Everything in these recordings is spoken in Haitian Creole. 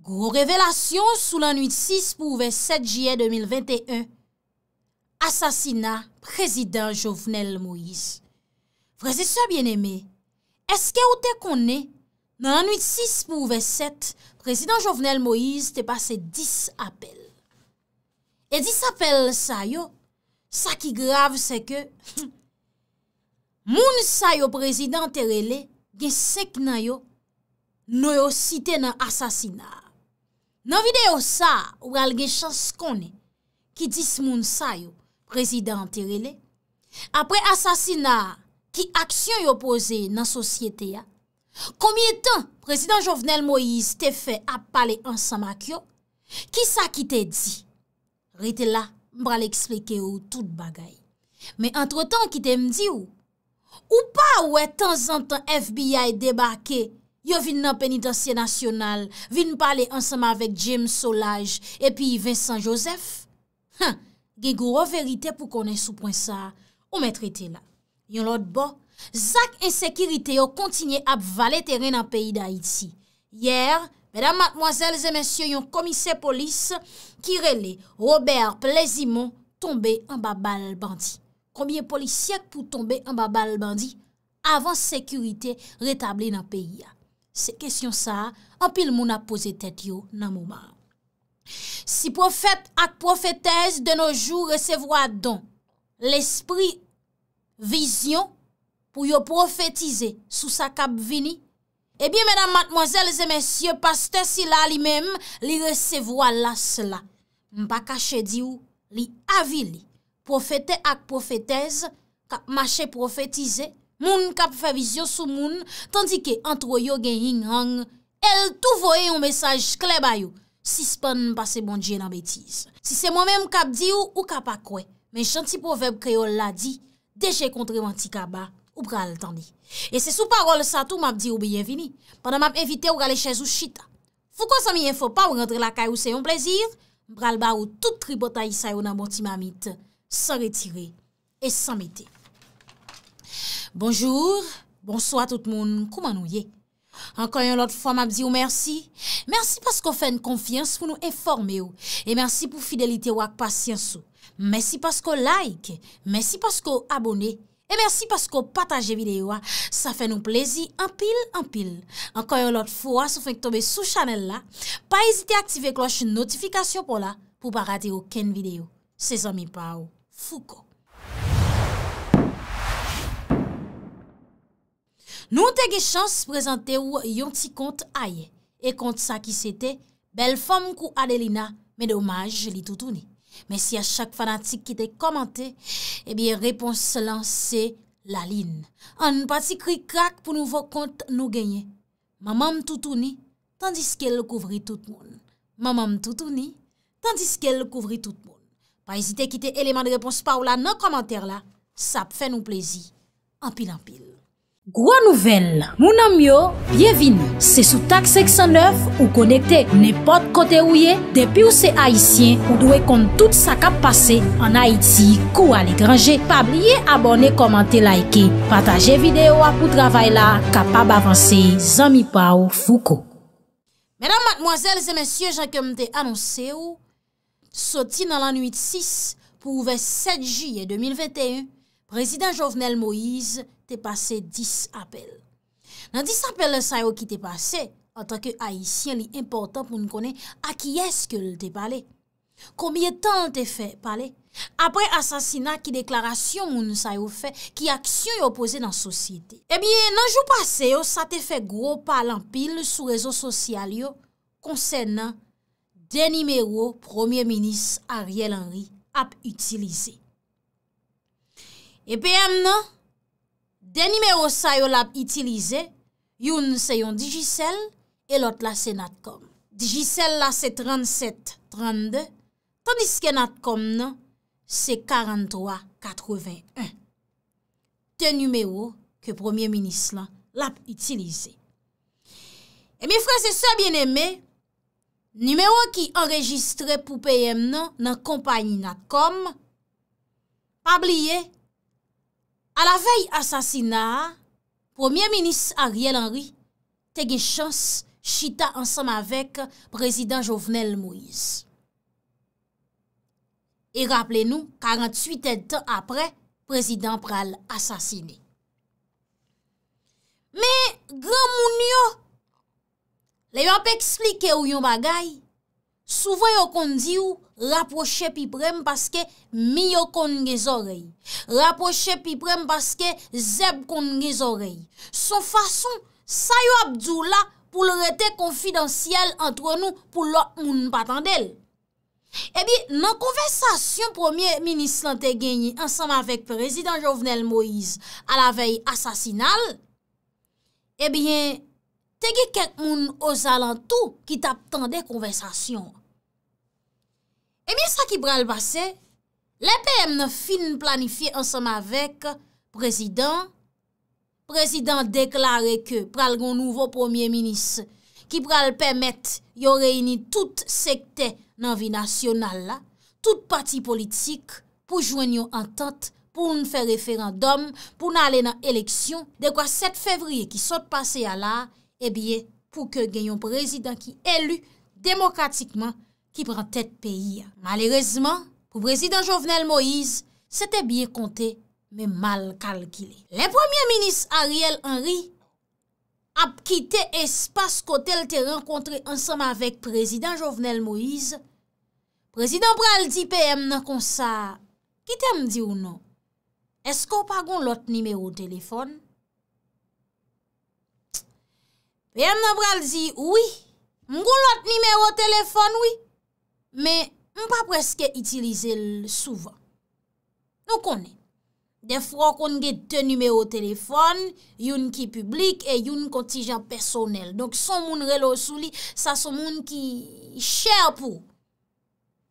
Gro revelasyon sou l'an 8-6 pou ouve 7 jye 2021, asasina prezident Jovenel Moïse. Prezident so bien eme, eske ou te konne, nan l'an 8-6 pou ouve 7, prezident Jovenel Moïse te pase 10 apel. E 10 apel sa yo, sa ki grav se ke, hmm, moun sa yo prezident terele, gen sek na yo, nou yo site nan asasina. Nan videyo sa, wè alge chans konen ki dis moun sa yo, prezident Tirele. Apre asasina ki aksyon yo pose nan sosyete ya. Komye tan prezident Jovenel Moïse te fe ap pale ansan mak yo? Ki sa ki te di? Rite la, mbra le ekspleke yo tout bagay. Me entretan ki te mdi yo, ou pa wè e tan zan tan FBI debake... Yo vin nan penitansye nasyonal, vin pale ansama vek James Solage epi Vincent Joseph. Ha, gen gro verite pou konen soupwen sa, ou men trete la. Yon lot bo, zak ensekirite yo kontinye ap vale teren nan peyi da iti. Yer, medan matmoazel zemensyo yon komise polis ki rele Robert plezimon tombe an babal bandi. Komiye polis yek pou tombe an babal bandi avan sekirite retable nan peyi ya. Se kesyon sa, anpil moun apose tet yo nan mouman. Si profet ak profetez de noujou resevwa don l'esprit vizyon pou yo profetize sou sa kap vini, ebyen eh mèdam matmozèl zè mèsyè, pastè sila li mèm li resevwa la sela. Mpa kache di ou li avili profete ak profetez kap mache profetize, Moun kap fevizyo sou moun, tandike antro yo gen yin hang, el tou voye yon mesaj kle bayou, sispan pase bon dje nan betiz. Si se bon moun menm kap di ou, ou kap akwe, men chanti poveb kreol la di, deje kontreman ti ka ba, ou bral tani. E se sou parol sa tou map di ou beyevini, pandan map evite ou gale chèz ou chita. Fou kon sa mi enfo pa ou rentre la kay ou se yon plezir, bral ba ou tout tri bota yisay ou nan boti mamit, sa retire et sa mette. Bonjou, bonso a tout moun, kouman nou ye? Ankoyon lot fwa map di ou mersi, mersi paskou fè n konfians pou nou eforme ou, e mersi pou fidelite wak pasyans ou, mersi paskou like, mersi paskou abone, e mersi paskou pataje videyo a, sa fè nou plezi anpil, anpil. Ankoyon lot fwa, sou fèk tobe sou chanel la, pa ezite aktive kloche notifikasyon pou la, pou pa rate ou ken videyo. Sezomi pa ou, fuko. Nou te ge chans prezante ou yon ti kont aye. E kont sa ki sete, bel fom kou Adelina, me domaj li toutouni. Men si a chak fanatik ki te komante, ebi eh repons lan se laline. An pati kri krak pou nouvo kont nou genye. Mamam toutouni, tandis ke l kouvri toutmoun. Mamam toutouni, tandis ke l kouvri toutmoun. Pa enzite ki te eleman de repons pa ou la nan komante la, sa pfe nou plezi. Ampil ampil. Gwa nouvel, mounan myo, byevine, se sou tak 609 ou konekte nepot kote ouye, depi ou se Haitien ou dwe kont tout sa kap pase an Haiti kou al e grange, pa blye abone, komante, laike, pataje videyo apou travay la, kapab avanse, zami pa ou fouko. Mèdam matmoazèl, zè mèsyè, jake mte anonse ou, soti nan lan 8-6 pou ouve 7-Juye 2021. Prezident Jovenel Moïse te pase 10 apel. Nan 10 apel nan sa yo ki te pase, anta ke Haitien li important pou nou konen, a ki eske l te pale? Koumye tan te fe pale? Apre asasina ki deklarasyon moun sa yo fe, ki aksyon yo pose nan sosyete. Ebyen eh nan jou pase yo, sa te fe gro palan pil sou rezo sosyal yo, konsen nan den nimer yo premier minis Ariel Henry ap utilize. E PM nan, den nimeyo sa yo l ap itilize, yon se yon Digicel, e lot la se NatCom. Digicel la se 3732, tandiske NatCom nan, se 4381. Ten nimeyo ke Premier Ministre lan l ap itilize. E mi fwese se bieneme, nimeyo ki enregistre pou PM nan, nan kompanyi NatCom, pabliye... A la vey asasina, Premier Minis Ariel Henry tege chans chita ansam avek Prezident Jovenel Moïse. E rappele nou, 48 etan apre, Prezident pral asasine. Me, gran moun yo, le yo ap eksplike ou yon bagay, souve yo kondi ou, Rapoche piprem paske miyo kon nge zorey. Rapoche piprem paske zeb kon nge zorey. Son fason, sayo abdou eh la pou lor ete konfidansyel antre nou pou lor moun patandel. Ebi nan konversasyon premier minis lan te genyi ansanm avek prezident Jovenel Moïse a la vey asasinal, ebi eh te ge kek moun ozalan tou ki tap tande konversasyon. E mi sa ki pral base, l'EPM nan fin planifi ansama vek prezidant. Prezidant deklare ke pral gon nouvo premier minis ki pral pemet yon reyni tout sekte nan vi nasyonal la, tout pati politik pou jwen yon antante, pou nou fe referandom, pou nou ale nan eleksyon. Dekwa 7 fevriye ki sot pase ya la, e eh biye pou ke gen yon prezidant ki elu demokratikman ki pran tet peyi ya. Malerezman, pou prezident Jovenel Moïse, se te bie konte, me mal kalkile. Le premier ministre Ariel Henry, ap kite espas kote l te renkontre ansam avèk prezident Jovenel Moïse, prezident pral di peyem nan konsa, ki te mdi ou nan, esko pa goun lot nimeyo telefon? Peyem nan pral di, oui, mgon lot nimeyo telefon, oui, Men, m pa preske itilize souvan. Nou konen. De fwa konen gen te numero telefon, yon ki publik, e yon kontijan personel. Donk son moun relo souli, sa son moun ki chèr pou.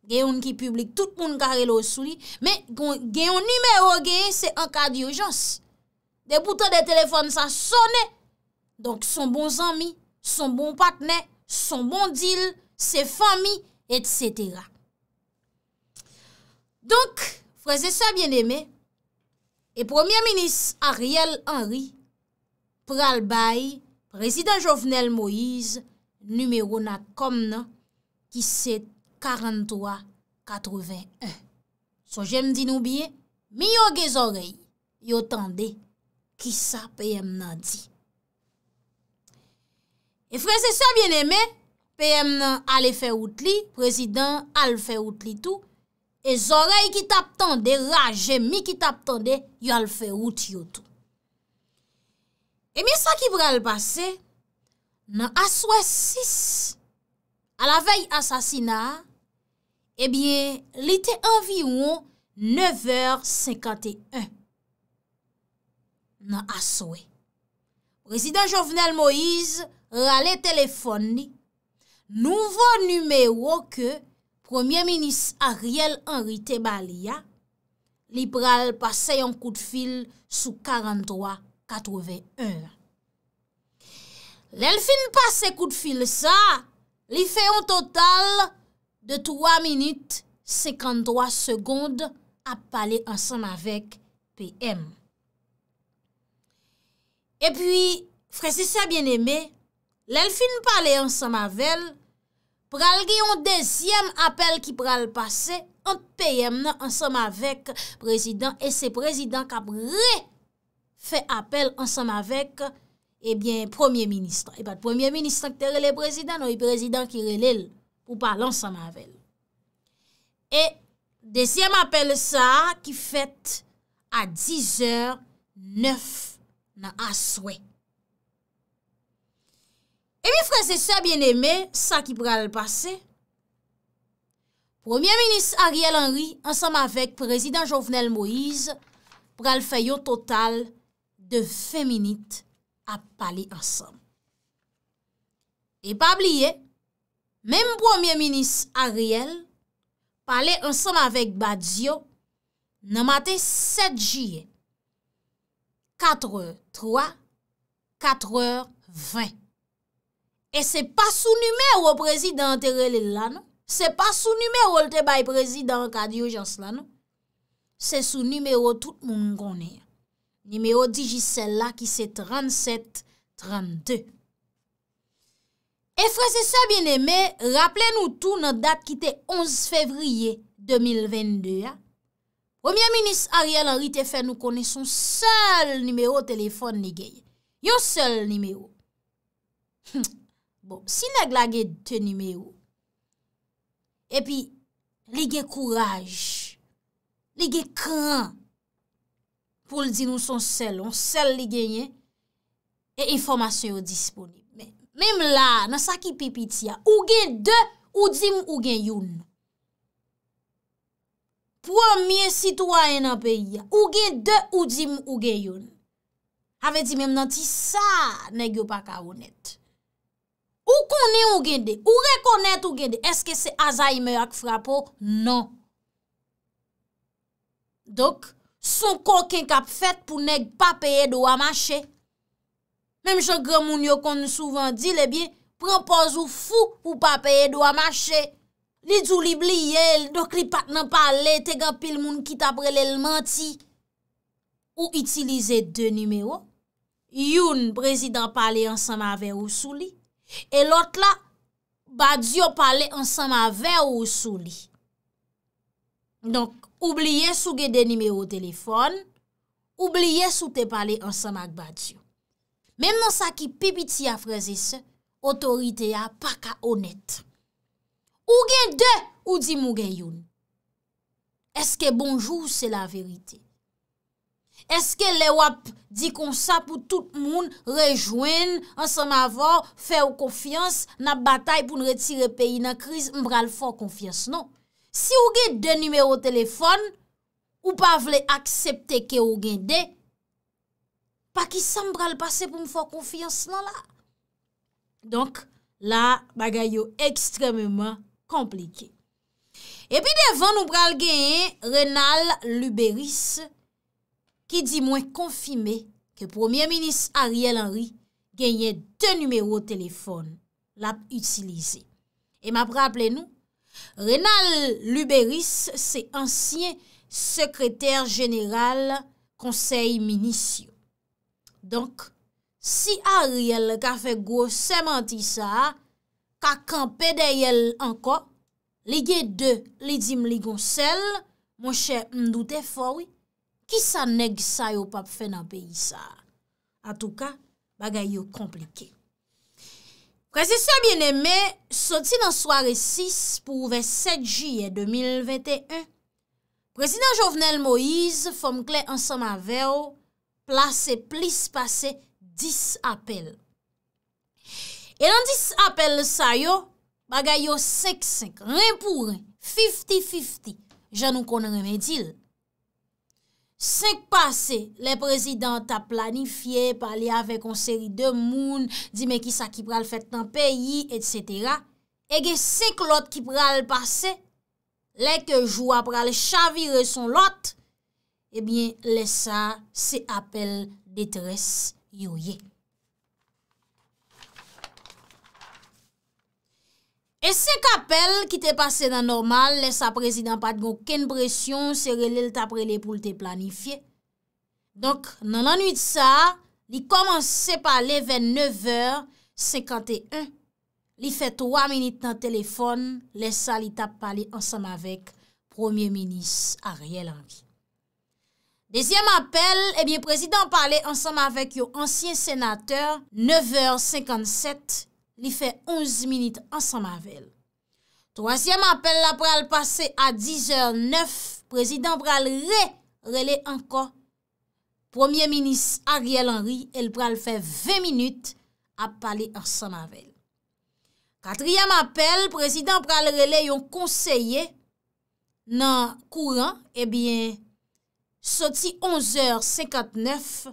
Gen yon ki publik, tout moun ka relo souli, men gen yon numero gen, se an ka diyojans. De bouton de telefon sa sonen, donk son bon zami, son bon patne, son bon dil, se fami, et sètera. Donk, freze sa bienemè, e Premier Minis Ariel Henry pral bay Prezident Jovenel Moïse numéro na komna ki sè 43-81. So jèm di nou biye, mi yo ge zorey, yo tende ki sa peyem nan di. E freze sa bienemè, peyem nan ale feyout li, prezident ale feyout li tou, e zorey ki tap tande, raje mi ki tap tande, yo ale feyout yo tou. E mi sa ki brel base, nan aswe 6, a la vey asasina, e biye, li te anvi ou an, 9h51. Nan aswe. Prezident Jovenel Moïse, rale telefon li, Nouvo numewo ke Premier Minist Ariel Henri Tebalia, li pral pase yon kou de fil sou 43,81. Lèl fin pase kou de fil sa, li fe yon total de 3,53 min ap pale ansan avek PM. E pi, frese sa bien eme, lèl fin pale ansan avek, pral gi yon desyem apel ki pral pase, ant peyem nan ansam avek prezidant, e se prezidant kap re fe apel ansam avek, ebyen eh premier ministan. Ebat, premier ministan ki te rele prezidant, nou yi e prezidant ki rele ou pal ansam avek. E desyem apel sa ki fet a 10 or 9 nan aswek. E mi fwese se a bien eme sa ki pral pase, Premier Ministre Ariel Henry ansam avek Prezident Jovenel Moïse pral feyo total de feminit ap pale ansam. E pabliye, menm Premier Ministre Ariel pale ansam avek Badzio nanmate 7 jye, 4h03, 4h20. E se pa sou numero prezidentere lè lè nan, se pa sou numero lte bay prezident kadi yo jans lè nan, se sou numero tout moun konè. Numero digi sel la ki se 3732. E fre se sa bienemè, rappele nou tou nan dat ki te 11 fevriye 2022. Premier ministre Ariel Henry Tefe, nou konè son sel numero telefon nè gèye. Yo sel numero. Hmmp. Bon, si neg la ge te nime ou, epi, li ge kouraj, li ge kran, pou l di nou son sel, on sel li genye, e informasyon yo disponib. Mem la, nan sa ki pe piti ya, ou ge de, ou jim ou gen yon. Premier sitwa en apey ya, ou ge de, ou jim ou gen yon. A ve di mem nan ti sa, neg yo pa ka ou nette. Ou konen ou gen de? Ou rekonen tou gen de? Eske se aza ime ak frapo? Non. Dok, son kon ken kap fet pou neg papeye do amache. Mem jen gran moun yo kon souvan dile bien, pranpoz ou fou ou papeye do amache. Li djou li bli yel, dok li pat nan pale, tegan pil moun kit apre le l manti. Ou itilize de nime yo, youn prezident pale ansan mave ou sou li, E lot la, Badiou pale ansama ve ou sou li. Donk, oubliye sou ge de nime ou telefon, oubliye sou te pale ansama k Badiou. Memman sa ki pipiti ya frezise, e otorite ya paka onet. Ou gen de ou di mou gen yon. Eske bonjou se la verite. Eske lè wap di kon sa pou tout moun rejouen ansan avan, fè ou konfians nan batay pou nretire peyi nan kriz, mbral fò konfians nan. Si ou gen dè numèro telefon, ou pa vle aksepte ke ou gen dè, pa ki sa mbral pase pou mfò konfians nan la. Donk la bagay yo ekstremèman komplike. Epi devan ou bral gen renal l'Uberis. ki di mwen konfime ke premier minis Ariel Henry genye te numero telefon lap itilize. E map rapple nou, Renal Luberis se ansyen sekreter general konsey minisyon. Donk, si Ariel ka fe gwo seman ti sa, ka kanpe deyel anko, liye de li dim li gounsel, mwen che mdoute fowit, Ki sa neg sa yo pap fe nan peyi sa? A tou ka, bagay yo komplike. Prezident bien eme, soti nan soare 6 pou ve 7 jye 2021, prezident Jovenel Moïse fom kle ansama ve yo, place plis pase 10 apel. E lan 10 apel sa yo, bagay yo 5-5, ren pou ren, 50-50. Je nou konen remen dil. sek pase le prezident a planifiye pali avek on seri de moun, di me ki sa ki pral fet tan peyi, et cetera, ege sek lot ki pral pase, leke jou ap pral chavire son lot, ebyen eh lesa se apel detres yoye. E se kapel ki te pase nan normal, lesa prezident Patgo ken presyon se relil tapre le pou te planifiye. Donk nan anouy de sa, li komanse pale 29 eur 51. Li fe 3 minit nan telefon, lesa li tap pale ansam avek premier menis Ariel Angi. Dezyem apel, ebye prezident pale ansam avek yo ansyen senater 9 eur 57. li fè 11 minit an Samavel. Troasyem apel la pral pase a 10 hr 9, prezident pral re rele anka, premier minis Ariel Henry, el pral fè 20 minit a pale an Samavel. Katryem apel, prezident pral rele yon konseye, nan kouran, ebyen, eh soti 11 hr 59,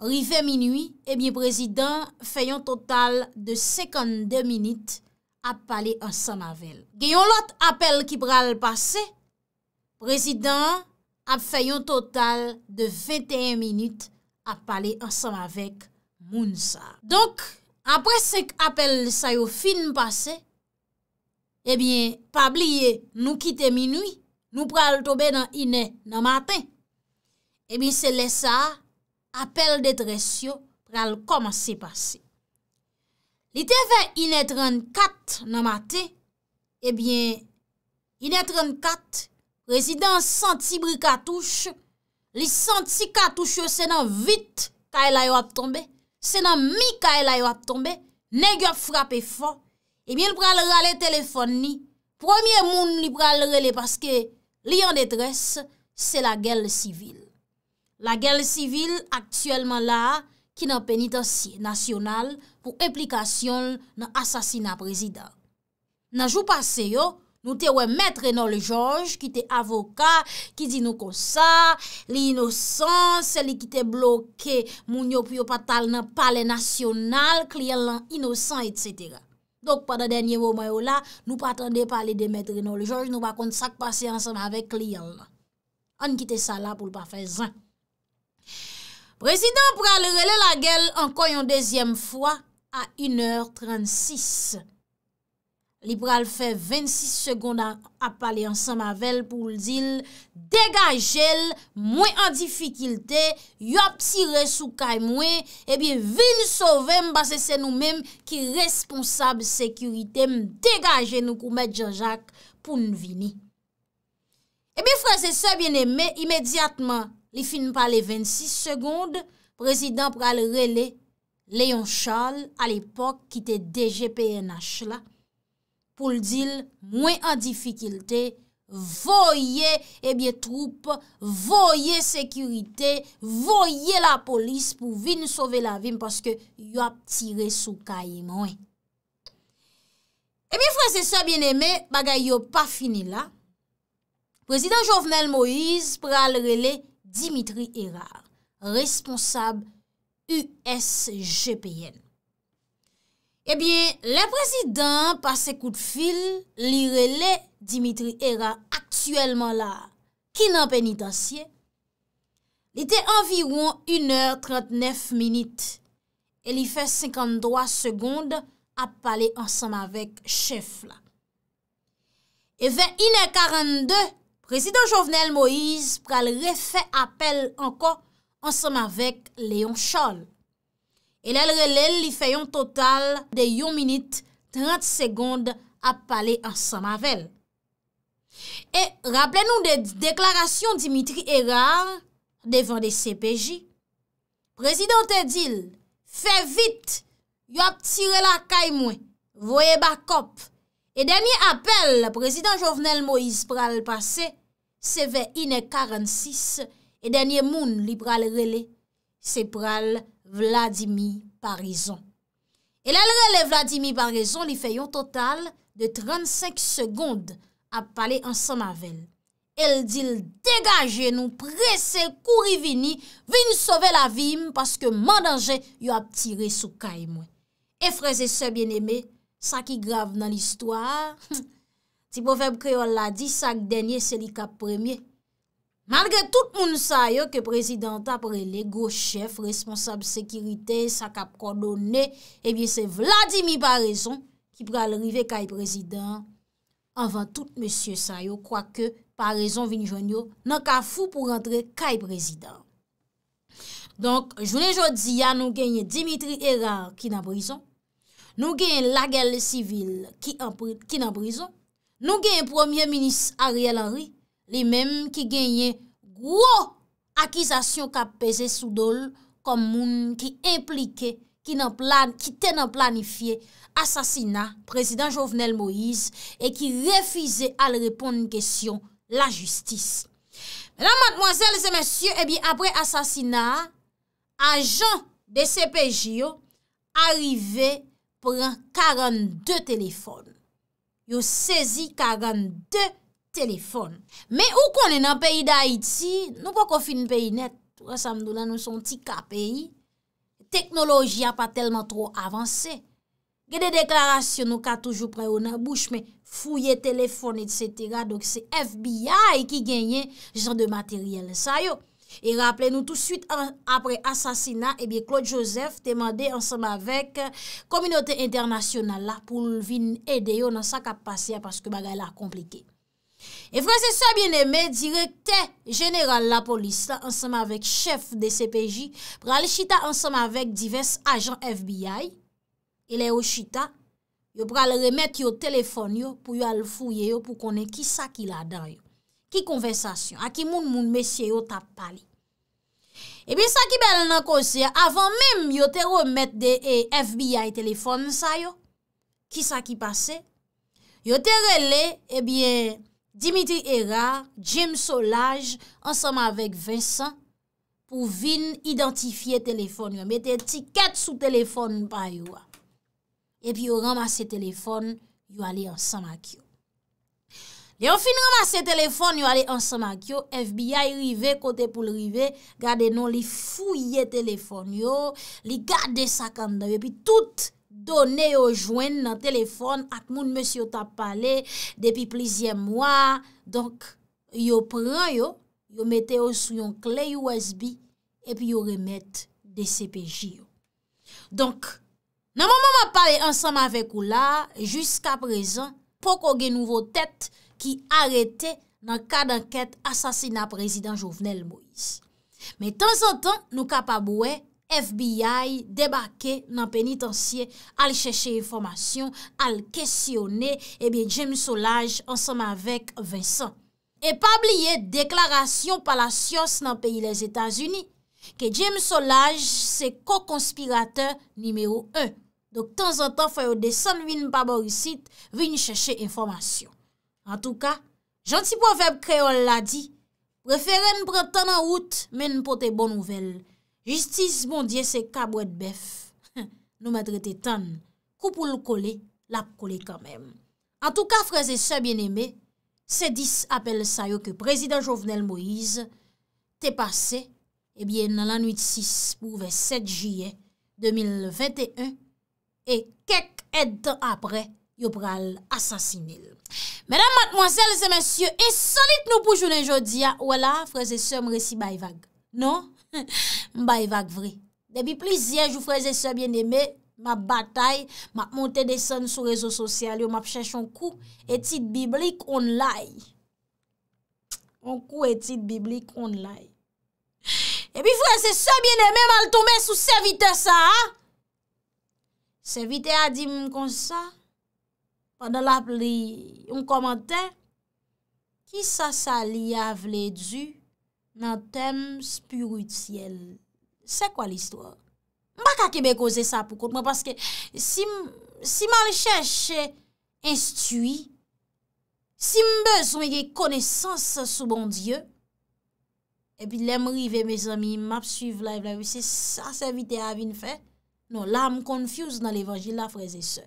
Rive minuy, ebyen eh prezidant feyon total de 52 minit ap pale ansam avek. Geyon lot apel ki pral pase, prezidant ap feyon total de 21 minit ap pale ansam avek moun sa. Donk, apre se apel sa yo fin eh pase, ebyen pabliye nou kite minuy, nou pral tobe nan inè nan matè, ebyen eh se lesa apel. apel detresyo pral koman se pase. Li te ven inetren kat nan mate, ebyen eh inetren kat, rezidans santi bri katouche, li santi katouche senan vit kailay wap tombe, senan mi kailay wap tombe, negyo frape fon, ebyen eh pral rale telefon ni, premier moun li pral rale, paske li yon detres, se la gel sivil. La gel sivil aktuelman la ki nan penitensye nasyonal pou eplikasyon nan asasina prezident. Nan jou pase yo, nou tewe metre nan le jonge, ki te avoka, ki di nou konsa, li inosans, se li ki te bloke, moun yo pyo patal nan pale nasyonal, klien lan inosans, etc. Dok padan denye wou mayo la, nou patande pale de metre nan le jonge, nou bakon sak pase ansan avek klien lan. An ki te sala pou l pa fe zan. Prezident pral rele la gel anko yon dezyem fwa a 1h36. Li pral fe 26 sekonda ap pale ansan ma vel pou l di l, degaje l, mwen an difikilte, yop si resou kaj mwen, e bi vin sove m basese nou men ki responsab sekurite m, degaje nou kou mèd Jean-Jacques pou n vini. E bi frase se biene mè imediatman, Li fin pa le 26 segonde, prezident pral rele Leon Charles, al epok kite DGPNH la, pou l'dil, mwen an difikilte, voye ebyen troupe, voye sekurite, voye la polis pou vin souve la vim, paske yon ap tire sou kaye mwen. Ebyen eh franse sa bieneme, bagay yon pa fini la, prezident Jovenel Moïse pral rele Dimitri Erard, responsable USGPN. Ebyen, eh le prezident passe kout fil, li rele Dimitri Erard aktuelman la, kin an penitansye. Li te anviroun 1h39, e li fe 53 sekonde ap pale ansanm avek chef la. E ve inè 42, Prezident Jovenel Moïse pral refe apel anko ansama vek Léon Choll. E lèl relèl li fèyon total de yon minute 30 segonde ap pale ansama vel. E rappelè nou de deklarasyon Dimitri Erard devan de CPJ. Prezident Edil, fè vit, yop tire la kay mwen, voye bakop. E denye apel, prezident Jovenel Moïse pral pase, se ve inè 46, e denye moun li pral rele, se pral Vladimir Parizon. E lèl rele Vladimir Parizon li feyon total de 35 segonde ap pale ansan avel. El dil degaje nou prese kouri vini, vini sove la vim, paske man danje yo ap tire sou kay mwen. E freze se bien eme, Sa ki grav nan l'histoire, ti pou feb kre yon la di, sa k denye seli kap premye. Malge tout moun sayo ke prezident apre le gochef, responsab sekirite, sa kap kondone, ebi se vladimi pa rezon ki pral rive kaj prezident. Anvan tout monsye sayo kwa ke pa rezon vin jonyo nan ka fou pou rentre kaj prezident. Donk, jounen jodi ya nou genye Dimitri Erar ki nan prezont, nou gen la gel civil ki nan brison, nou gen premier-ministre Ariel Henry, li men ki genyen gwo akizasyon ki apese sou dol kon moun ki implike ki tenan planifiye asasina prezident Jovenel Moïse e ki refize al repon ni kesyon la justis. Menan matmoazèl, apre asasina, anjan de CPJ yo, arrive Pren 42 telefon. Yo sezi 42 telefon. Me ou konen an peyi da Haiti, nou kon kon fin peyi net. Tou re samdou la nou son ti ka peyi. Teknoloji a pa telman tro avanse. Ge de deklarasyon nou ka toujou preyo nan bouch me fouye telefon et setera. Donk se FBI ki genye jen de materyel sa yo. E rappele nou tout suite apre asasina, ebyen eh Claude Joseph temande ansama vek kominote internasyonal la pou vin ede yo nan sa kapasyan paske bagay la komplike. E fre se soye bieneme, direkte general la polis la ansama vek chef de CPJ, prale chita ansama vek divers ajan FBI, ele yo chita, yo prale remet yo telefon yo pou yo al fouye yo pou konen ki sa ki la dan yo, ki konvensasyon, a ki moun moun mesye yo tap pali. E bin sa ki bel nan konse, avan menm yo te remet de e, FBI telefon sa yo, ki sa ki pase, yo te rele, e bin Dimitri Héra, James Solage, ansanman vek Vincent, pou vin identifiye telefon yo, mette etiket sou telefon pa yo. E pi yo ramase telefon, yo ale ansanman ki yo. Yo fin roma se telefon yo ale ansama kyo, FBI rive, kote pou rive, gade non li fouye telefon yo, li gade sa kanda yo, pi tout done yo jwen nan telefon ak moun monsi yo ta pale, depi plizye mwa, donk yo pran yo, yo mette yo sou yon kle USB, epi yo remet de CPJ yo. Donk, nan mou mou mwa pale ansama avek ou la, jiska prezen, poko gen nouvo tèt, ki arete nan ka d'anket asasina prezident Jovenel Moïse. Me tan zan tan nou ka pa boue, FBI debake nan penitensye al chèche informasyon, al kèsyone, ebyen James Solage ansanman vek Vincent. E pa bliye deklarasyon pa la Sios nan peyi les Etats-Unis, ke James Solage se ko konspirateur nimeyo 1. Donk tan zan tan fè yo desan vin pa borisit, vin chèche informasyon. An tou ka, janti pou aveb kreol la di, preferen praten an out men pou te bon nouvel, justis bon diye se kabwet bef, nou madre te tan, kou pou l'kole, l'ap kole kamem. An tou ka, freze se bien eme, se dis apel sayo ke prezident Jovenel Moïse, te pase, e bie nan lan 8-6 pou 27-Jay 2021, e kek ed apre, yo pral asasinil. Medan matmwansel se monsye, e solit nou pou jounen jodi ya, wala, freze se m resi bayvag. Non? M bayvag vre. Debi plizyej ou freze se bieneme, ma batay, ma monte deson sou rezo sosyal, yo map chèch an kou etit biblik onlay. An kou etit biblik onlay. Ebi freze se bieneme, m al tombe sou servite sa, ha? Servite a di m konsa, pa nan la pli yon komantè, ki sa sa li avle du nan tem spyrutiyel. Se kwa l'histoire? Mbak a kebek ose sa pou koutman, paske si man lè chèche instui, si mbez ou yon konesans sou bon Diyo, epi lè mri ve mè zami map suiv la, se sa se vitè avin fè, non, la m konfius nan l'Evangile la freze se.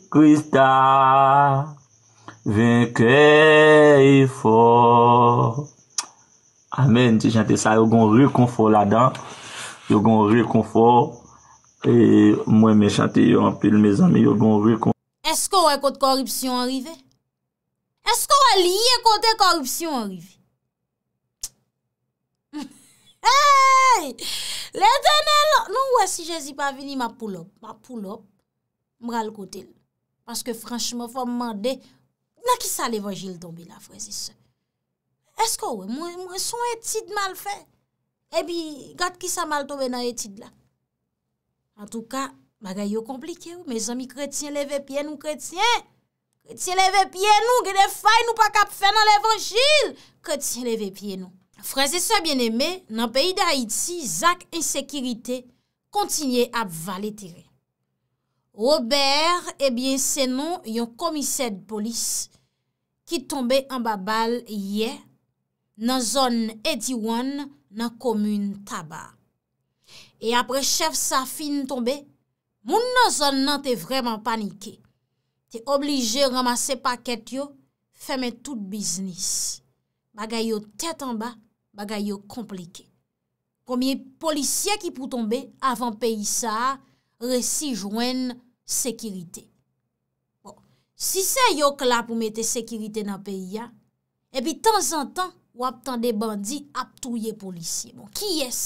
Krista, vinke yi fò. Amen, ti chante sa, yo gon rikon fò la dan. Yo gon rikon fò. E mwen me chante, yo anpil me zanmi, yo gon rikon fò. Esko wè kote koripsyon anrive? Esko wè liye kote koripsyon anrive? E, le dene lò, nou wè si jezi pa vini ma poulop, ma poulop, mral kote lò. Paske franchman, fò m mande, na ki sa l'evangil donbi la, frezi se? Esko ou, mwen son etid mal fe? Ebi, gat ki sa mal tobe nan etid la? An tou ka, maga yo komplike ou, me zami kretien leve piye nou, kretien! Kretien leve piye nou, gede fay nou pa kap fe nan l'evangil! Kretien leve piye nou. Frezi se, bien eme, nan peyi de Haiti, zak insekirite, kontinye ap vale tirel. Robert, ebyen eh senon yon komise de polis ki tombe an ba bal ye nan zon Edywan nan komune Taba. E apre chef Safin tombe, moun nan zon nan te vreman panike. Te oblige ramase paket yo, feme tout biznis. Bagay yo tet an ba, bagay yo komplike. Komye polisye ki pou tombe, avan peyisa, resi jwen, sekirite. Bon. Si sa yo klap ou bon, mette sekirite nan peyi ya, epi tan zan tan wap tan de bandi ap touye polisye. Ki yes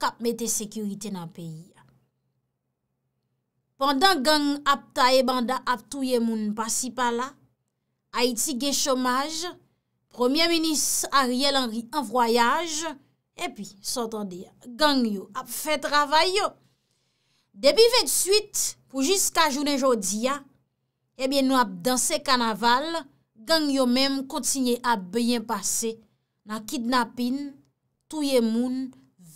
kap mette sekirite nan peyi ya. Pendan gang ap ta e bandan ap touye moun pasi pala, Haiti ge chomaj, Premier Ministre Ariel en voyaj, epi son tan de gang yo ap fe travay yo. Depi vek suite, pou jiska jounen jodi ya, ebyen nou ap danse kanaval, gang yo menm kontinye ap byen pase, nan kidnapin, touye moun,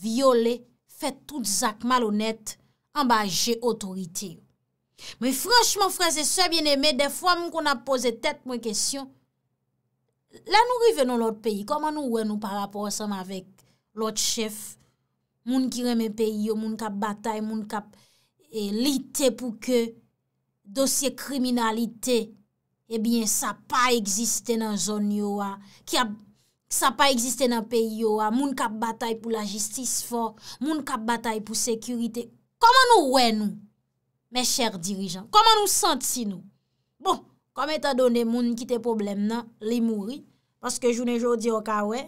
viole, fet tout zak malonet, amba je otorite. Mwen fransman fransse, souye bien eme, defwa mwen kon ap pose tet mwen kesyon, la nou rive nou lout peyi, koman nou wè nou par rapport san avèk lout chef, moun ki reme peyi yo, moun kap batay, moun kap... e lite pou ke dosye kriminalite, ebyen eh sa pa egziste nan zon yo a, sa pa egziste nan peyi yo a, moun kap batay pou la jistis fok, moun kap batay pou sekurite, koman nou wè nou, me chèr dirijan, koman nou senti nou? Bon, koman ta donè moun ki te problem nan, li mouri, paske jounen jodi o ka wè,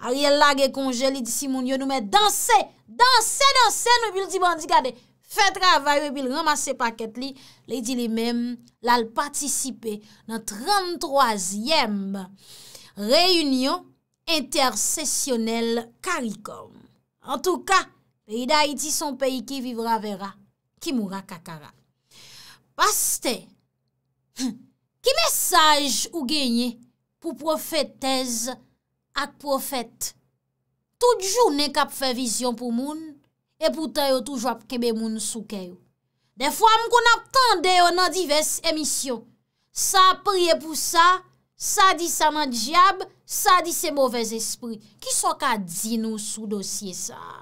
a yè lagè konjè li disi moun, yo nou mè dansè, dansè, dansè, nou bil di bandi gade, Fè travay wè bil roma se pakèt li, lè di li mèm lal patisipe nan 33èm Réunion Intercessionnel Karikom. An tou ka, lè y da iti son peyi ki vivra vera, ki moura kakara. Pastè, ki mesaj ou genye pou profètez ak profèt? Toutjou nè kap fè vizyon pou moun, epouta yo toujwa pkebe moun souke yo. Defwa mkoun ap tende yo nan divers emisyon. Sa priye pou sa, sa di sa man diyab, sa di se bovez espri. Ki so ka di nou sou dosye sa?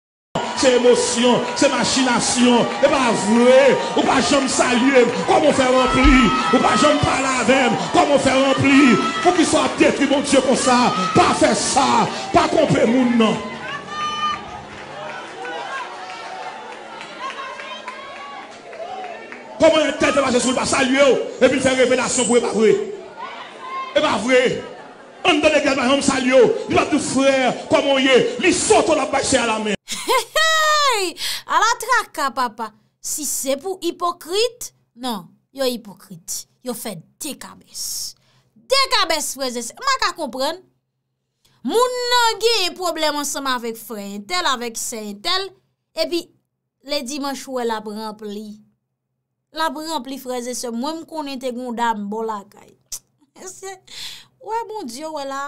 Se emosyon, se machinasyon, e ba vre, ou pa jom salye, komon fe rempli, ou pa jom palavem, komon fe rempli, pou ki sote tri bon diyo konsa, pa fe sa, pa kompe moun nan. Koman yon tete, e ba jesoun, pa salye oh, ou, e pi fè revenasyon pou e ba vre, e ba vre. An dene gen vay ham sal yo, li batou frè, kwa moun ye, li sotou la baksè a la men. Hei, hei, ala traka papa, si se pou hipokrit, nan, yo hipokrit, yo fè dekabès. Dekabès freze se, ma ka kompren. Moun nan gen yon problem an seman avèk frè yon tel, avèk se yon tel, epi, le diman chouè la brampli. La brampli freze se, mwen m konen te gondam, bolakay. Se, se, Ouè bon diyo wè la,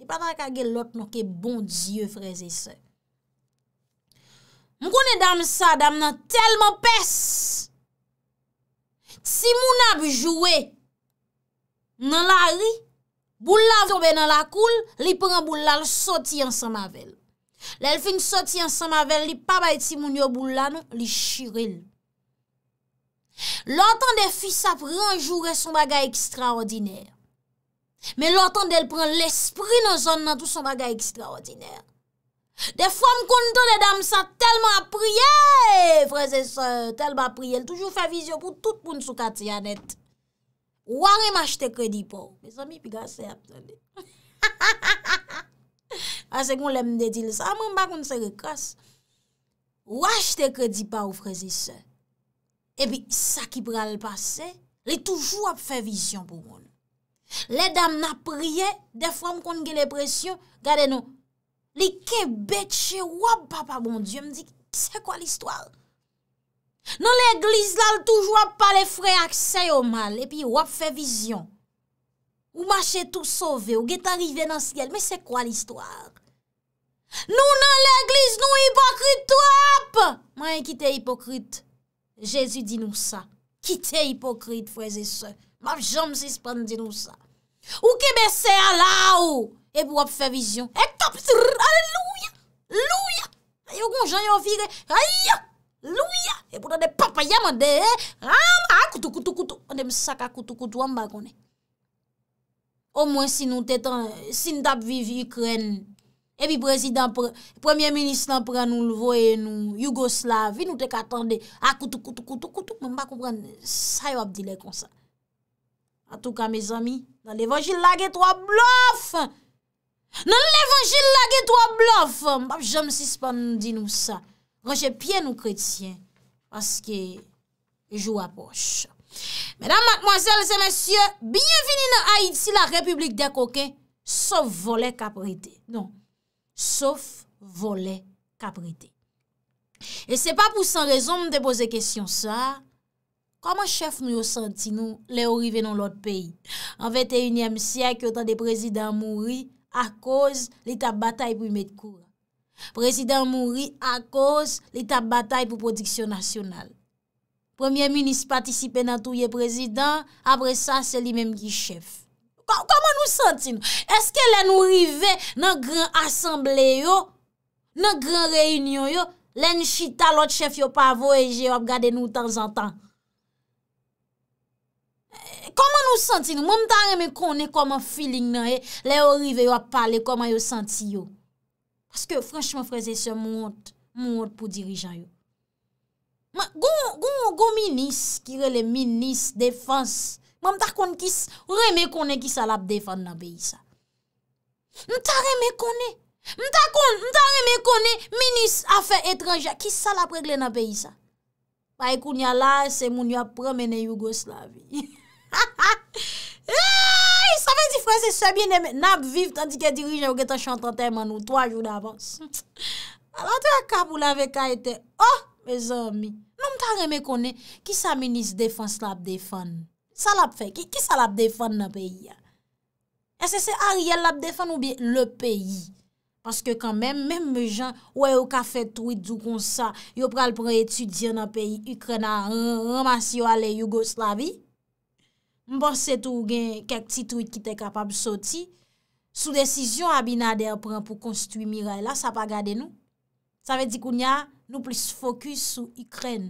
li patan kage lot nò ke bon diyo freze se. Mkoun e dam sa dam nan telman pes. Ti moun ap jowe nan la ri, boulla vyobe nan la kul, li penan boulla l soti an samavel. Lèl fin soti an samavel, li pabay ti moun yo boulla nan, li shiril. Lantan de fis ap ranjoure son bagay ekstraordinèr. Men lò tan del pren l'esprit nan zon nan tout son bagay ekstraordinèr. Ah, de fòm kon ton de dam sa telman apriye, freze se telman apriye, l toujou fè vizyon pou tout pou nsou kati yanet. Ou an rem achte kredi pou. Mè sa mi pi gase apse. Ase kon lèm de dil sa, mè mba kon se rekase. Ou achte kredi pou freze se. E pi sa ki pral pase, lè toujou ap fè vizyon pou moun. Le dam na priye, defwa m kon gen le presyon, gade nou, li kebetche wap papa bon diyo, m dik, se kwa l'histoire? Nou l'eglise lal touj wap pale fwe akse yo mal, epi wap fe vizyon. Ou mache tou sove, ou get arrive nan siel, me se kwa l'histoire? Nou nan l'eglise nou hipokrite wap! Mwen ki te hipokrite, jesu di nou sa. Ki te hipokrite, fwe ze se. Mwen jom se span di nou sa. Ou kebe se ala ou E pou ap fe vizyon E top, alou ya, lou ya A yo kon jan yo vire, ay ya Lou ya, e pou dan de papayam e. an ah, de Ram, akoutou, akoutou, akoutou An dem sak akoutou, akoutou, an bagone O mwen si nou te tan Sin tap vivi Ukren E bi prezident Premier ministre nan pre nou voye nou Yugoslav, vi nou te katande Akoutou, ah, akoutou, akoutou, akoutou Sa yo ap dile konsa A tout ka, mes ami, nan l'Evangile la gey to a blof. Nan l'Evangile la gey to a blof. Mpap, jam sispan di nou sa. Ranje pien nou kretien. Paske, jou a poche. Mèdam, mwenzèl, sè mèsyè, biyevini nan Haiti la Republik non, de Koke, sof vole kaprite. Non, sof vole kaprite. E se pa pou san rezon mwen te pose kèsyon sa, mwen se pa pou san rezon mwen te pose kèsyon sa, Koman chef nou yo senti nou le yo rive nou lout peyi? An 21e siyak yo tan de prezident mouri a koz li ta batay pou imet kou la. Prezident mouri a koz li ta batay pou prodiksyon nasyonal. Premier ministre patisipe nan tou ye prezident, apre sa se li menm ki chef. Koman nou senti nou? Eske le nou rive nan gran asemble yo, nan gran reyunyon yo, le nou chita lout chef yo pavo e je wap gade nou tan zan tan? Koman nou senti nou? Mwen mta reme kone koman feeling nan e, le yo rive yo a pale koman yo senti yo. Paske franchman freze se moun hote, moun hote pou dirijan yo. Mwen, goun, goun, goun, goun minis, kirele minis, defans, mwen mta kon kis reme kone kis alap defan nan beyi sa. Mwen mta reme kone, mwen mta kon, mwen mta reme kone minis afen etranja, kis alap regle nan beyi sa. Paye koun ya la, se moun yo ap promene Yugoslaviye. Ha ha ha, yi sa ve di fwese sebyen neme, nap viv tandike dirijen ou getan chantante man ou, twa jou d'avans. A la te akab ou la ve ka ete, oh, me zomi, nou mta reme kone, ki sa menis defan slap defan? Salap fe, ki salap defan nan peyi? E se se a riel lap defan ou biye? Le peyi. Paske kan men, men mwen jan, ou e ou ka fe truit d'ou kon sa, yo pral pral etudyan nan peyi, Ukrena, roma si yo ale Yugoslavi, Mponsetou gen kek titwit ki te kapab soti, sou desisyon Abinader pran pou konstitwi Mirela, sa pa gade nou. Sa ve di kou nya, nou plis fokus sou Ukren.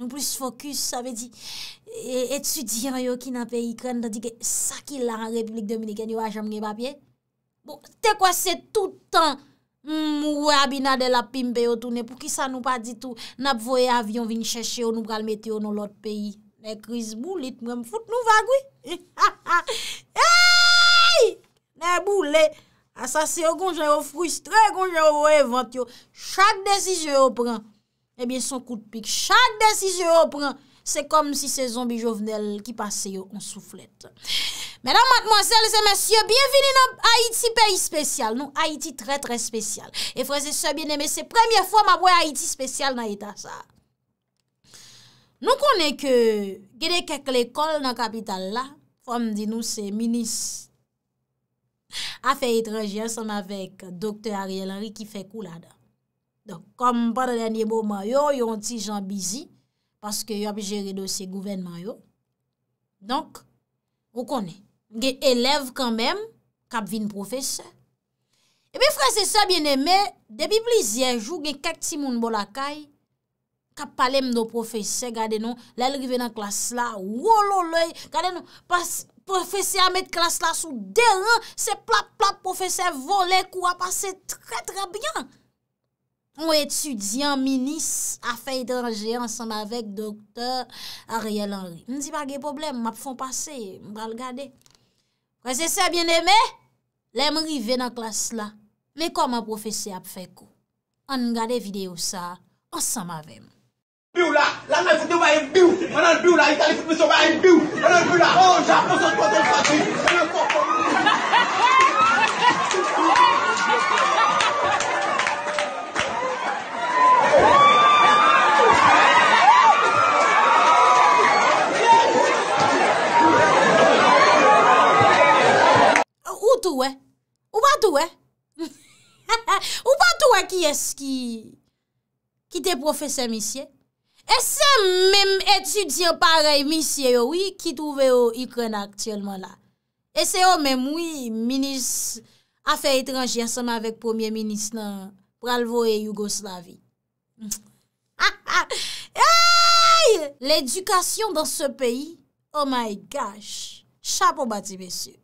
Nou plis fokus, sa ve di, e, etsudyan yo ki na pe Ukren, ta di ke sa ki la Republik Dominiken yo ajam gen papye. Bon, te kwa se toutan mwou Abinader la pimbe yo toune, pou ki sa nou pa di tou nap voye avyon vin cheshe yo nou pralmete yo nou lot peyi. E kriz boulit mwen foute nou vagwi. Eyyy, mwen boulit. Asa se yo konjè yo frustre konjè yo evant yo. Chak desi yo yo pran, ebyen eh son koutpik. Chak desi yo yo pran, se kom si se zombi jovenel ki pase yo en souflet. Mèdan matmozèl, se mèsyo, biyevini nan Haiti peyi spesyal. Nou, Haiti tre tre spesyal. E fwese se bine mèse premiè fwa mwa mwen Haiti spesyal nan ita sa. Nou konen ke gede kek l'ekol nan kapital la, fòm di nou se, minis a fe yitreje, sòm avek doktor Ariel Henry ki fe kou la da. Donk, kom padan ye bo man yo, yon ti jan bizi, paske yon ap jere dosye gouvenman yo. Donk, ou konen, ge elev kan men, kap vin profese. E mi frase sa bien eme, de bi blizye, jou ge kek ti moun bol akay, Kap pale m do profese, gade nou, lèl rive nan klas la, wolo lèy, gade nou, profese a met klas la sou deran, se plap plap profese volèk ou a pase tre tre byan. Mwen etudyan, minis, a fey drangè, ansanm avèk doktor Ariel Henry. Ndi pa ge problem, m ap fon pase, m bal gade. Profese a bien eme, lèl m rive nan klas la, mè kom a profese ap fey ko, an m gade videyo sa, ansanm avèm. Biw la, la nan fite wayen biw, manan biw la, yi tan fite wayen biw, manan biw la, oh, jan, pasan kwa tèl pati, menan kwa tèl pati. Ou dwe? Ou wadwe? Ou wadwe ki eski ki te profese misye? E se menm etudyan parey misye yo wii ki touve yo Ukraina aktiyelman la. E se yo menm wii minis afe etranji asema vek premier minis nan pralvoye Yugoslavi. L'edukasyon ah, ah. dan se peyi, oh my gosh, chapo bati besye.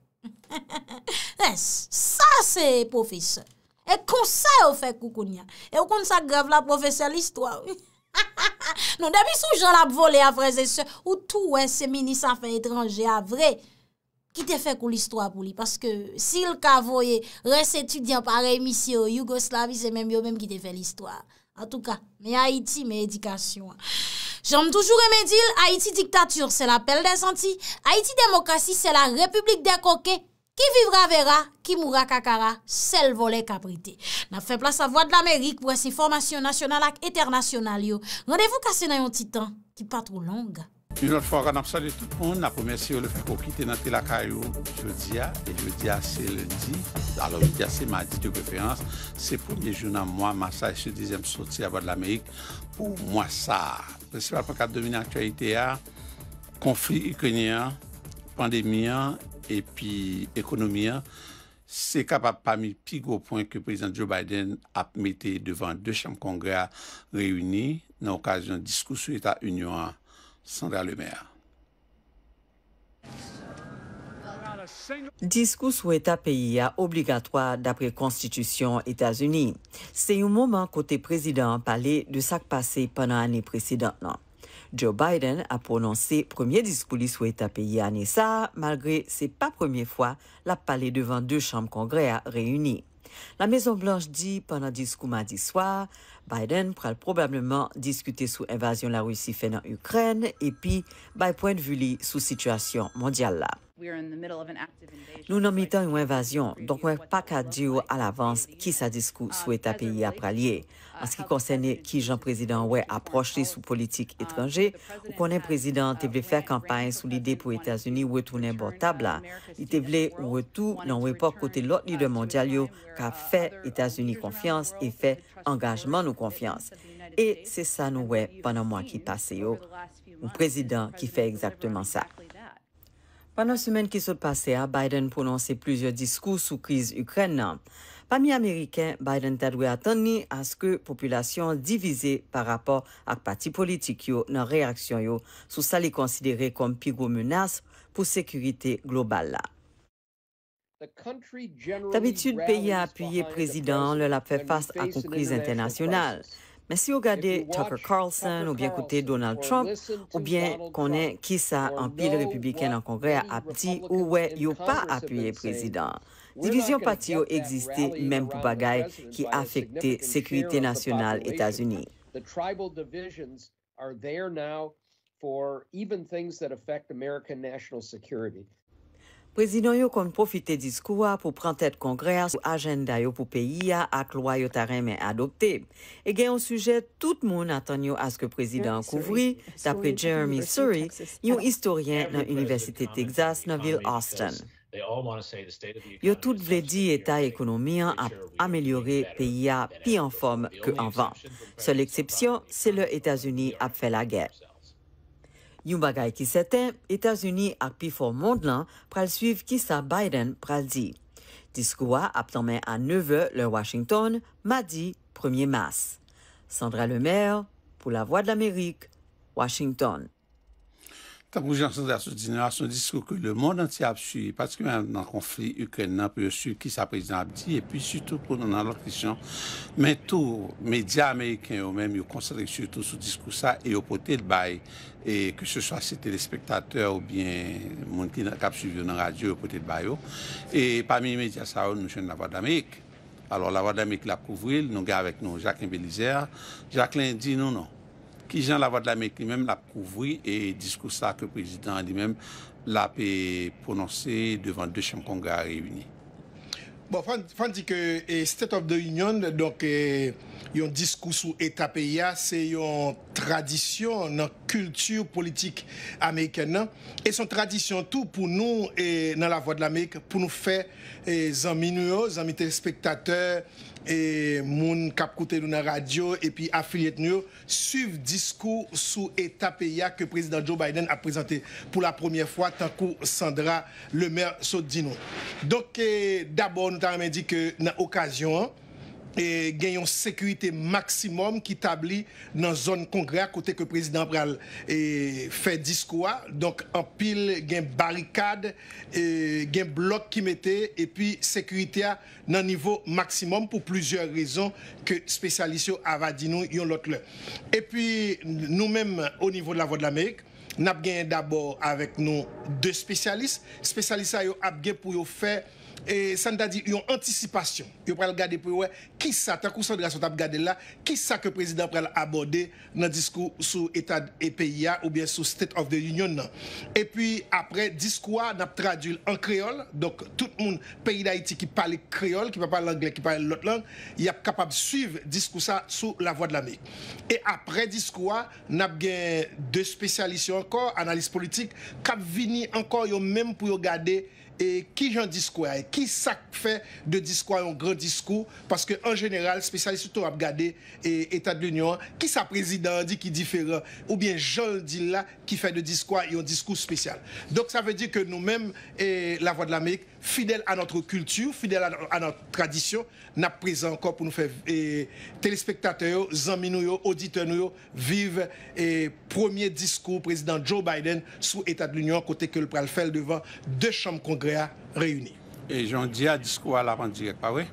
Res, sa se profese. E konsa yo fe koukounya. E yo konsa grave la profese l'histoire wii. Ha ha ha, nou dè bisou jan la bvole avre zè sè, ou tou wè se mini sa fè etranje avre, ki te fè kou l'histoire pou li. Paske si l'ka voye res etudiant par emisye ou Yougoslavie, zè mèm yo mèm ki te fè l'histoire. An tou ka, mè Haiti mè edikasyon. J'anm toujou remè dir, Haiti diktature, sè la pèl dè zanti, Haiti demokrasi, sè la republik dè koke. Ki vivra vera, ki moura kakara, sel vole kaprite. Nap fe plas a Void l'Amerik pou ase formasyon nasyonal ak eternasyonal yo. Gwandevou kase nan yon titan ki patrou longa. Jou lout fwa gwan ap sali tout pond, napou mesye yo lef pou kite nan telakay yo. Jou diya, jou diya se lendi, alo jou diya se madi diyo kwe feyans. Se pwemye jounan mwa, masay se dizem soti a Void l'Amerik pou mwa sa. Pwese pa pwakad domine aktualite ya, konfi yi kwenye an, pandemi an, epi ekonomiya, se kapap pa mi pi gwo poen ke prezident Joe Biden ap mette devan de chanm kongre a reyouni nan okazyon diskous ou etat unyon Sandra Le Maire. Diskous ou etat peyi a obligatoi dapre konstitusyon Etasuni. Se yon mouman kote prezident pale de sak pasey panan ane prezident nan. Joe Biden a prononcé premier discours sur l'État pays à Nessa, malgré c'est pas première fois la parlé devant deux chambres congrès réunies. La Maison Blanche dit pendant discours mardi soir, Biden pral probablement discuter sous de la Russie fait Ukraine et puis by bah, point de vue li sous situation mondiale Nous Nous en mettons une invasion, donc on peut pas dire à l'avance qui sa discours ah, sur à pays après allier. Uh, en ce qui concerne qui Jean-Président ouais approché sous politique uh, étrangère, ou qu'on président, qui uh, veut faire campagne sous l'idée pour États-Unis retourner la table. Il veut retour dans pas côté l'autre leader mondial qui a fait États-Unis confiance et fait engagement konfyanse. E se sa nou we panan mwen ki pase yo, ou prezident ki fe ekzakteman sa. Panan semen ki se pase a, Biden prononse plouzyor diskous sou kriz Ukren nan. Pamye Ameriken, Biden tadwe atan ni aske populasyon divize par rapor ak pati politik yo nan reaksyon yo sou sa li konsidere konm pigou menas pou sekurite global la. D'habitude, pays appuyé président le la fait face à une crise internationale. Mais si vous regardez Tucker Carlson ou bien écoutez Donald Trump, ou bien ait qui ça en pile républicain en Congrès a petit ou ouais, pas appuyé président. Division parti existait même pour Bagay, qui affectait sécurité nationale États-Unis. Prezident yo kon profite di skouwa pou prantet kongres ou ajenda yo pou peyi a ak lwa yo taran men adopte. E gen yon suje, tout moun atan yo aske prezident kouvri. Dapre Jeremy Suri, yon istoryen nan Universite Texas na vil Austin. Yo tout vle di eta ekonomi an ap amelyore peyi a pi an fom ke an van. Sol eksepsyon, se le Etasuni ap fe la gè. Yon bagay s'éteint, unis unis à pi fort mond lan pral suivre qui sa Biden pral di. Diskoua ap tanmen 9h le Washington, mardi 1er mars. Sandra Lemaire, pour la Voix de l'Amérique, Washington. taboujansan rasyon disko ke le moun an ti apsuy pati ki mwen nan konflik ukren nan pe yo su ki sa prezident ap di e pi syoutou pou nou nan lor kishan men tou media ameyken yo men yo konserik syoutou sou disko sa e yo pote l baye e ke se swa se telespektater ou bien moun ki naka apsuy vyo nan radyo e pote l baye yo e pami media sa ou nou chen la vwa d'Ameyk alor la vwa d'Ameyk la pouvril nou gen avèk nou Jacqueline Belizer Jacqueline di nou nou qui j'en la voix de la lui même la et discours ça que le président lui même la prononcé devant devant de chambres réunies. Bon, fan que que eh, State of the Union, donc... Eh, yon discours sou l'état-pays, c'est yon tradition dans la culture politique américaine. Et son tradition, tout pour nous et dans la voie de l'Amérique, pour nous faire les amis nou oh, amis téléspectateurs qui e, moun kap koute nou nan radio e pi afiliet nou le discours diskou sou que peya Joe Biden a présenté pour la première fois, tant que Sandra Le Lemaire Sodino. Donc d'abord nou ta dit di ke nan okasyon hein, et une sécurité maximum qui établit dans zone congrès à côté que le président pral et eh, fait discours donc en pile gain barricade et eh, gain bloc qui mettait et puis sécurité à un niveau maximum pour plusieurs raisons que spécialistes avaient dit nous yon l'autre et puis nous-mêmes au niveau de la voie de l'Amérique nous avons d'abord avec nous deux spécialistes spécialistes a pour faire et ça nous dit une anticipation. Ils vont regarder pour voir qui ça, tant qu'on s'en regarder là, qui ça que le président va aborder dans le discours sur l'État et pays ou bien sur State of the Union. Et puis après, discours, nous traduit en créole. Donc tout le monde, pays d'Haïti qui parle créole, qui parle l'anglais, qui parle l'autre langue, il est capable de suivre discours ça sous la voie de l'Amérique. Et après discours, nous avons deux spécialistes encore, analystes politiques, qui viennent encore même pour regarder et qui j'en discours et qui ça fait de discours un grand discours parce que en général spécialiste surtout à regarder et état de l'union qui ça président dit qui différent ou bien Jean dis là qui fait de discours et un discours spécial donc ça veut dire que nous-mêmes et la voix de l'Amérique Fidèle à notre culture, fidèle à, notre tradition, n'a présent encore pour nous faire téléspectateurs, amis auditeurs vivre et premier discours président Joe Biden sous État de l'Union, côté que le pral devant deux chambres congrès réunies. Et j'en dis à discours à bande direct, pas vrai?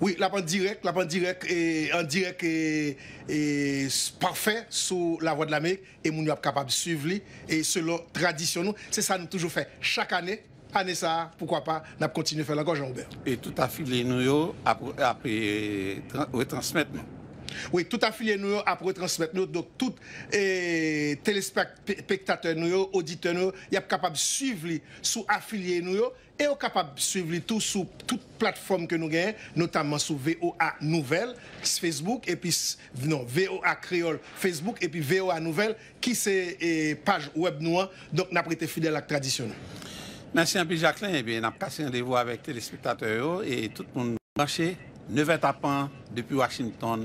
Oui, la bande directe, la bande directe, en direct est, parfait sous la voie de l'Amérique et nous sommes capables de suivre et selon tradition c'est ça nous toujours fait chaque année année ah, pourquoi pas, n'a continué à faire encore Jean-Robert. Et tout affilié nous euh, après retransmettre Oui, tout affilié nous après retransmettre donc tout les euh, téléspectateur nous auditeur nous, il est capable de suivre sous affilié nous et on capable de suivre tout sur toute plateforme que nous gagnons, notamment sur VOA Nouvelle, Facebook, et puis non, VOA Créole, Facebook, et puis VOA Nouvelle, qui c'est euh, page web noire. Hein. Donc, n'a été fidèle à la tradition un peu Jacqueline, et eh bien, passé un rendez-vous avec les téléspectateurs et tout le monde marché 9h tapant depuis Washington,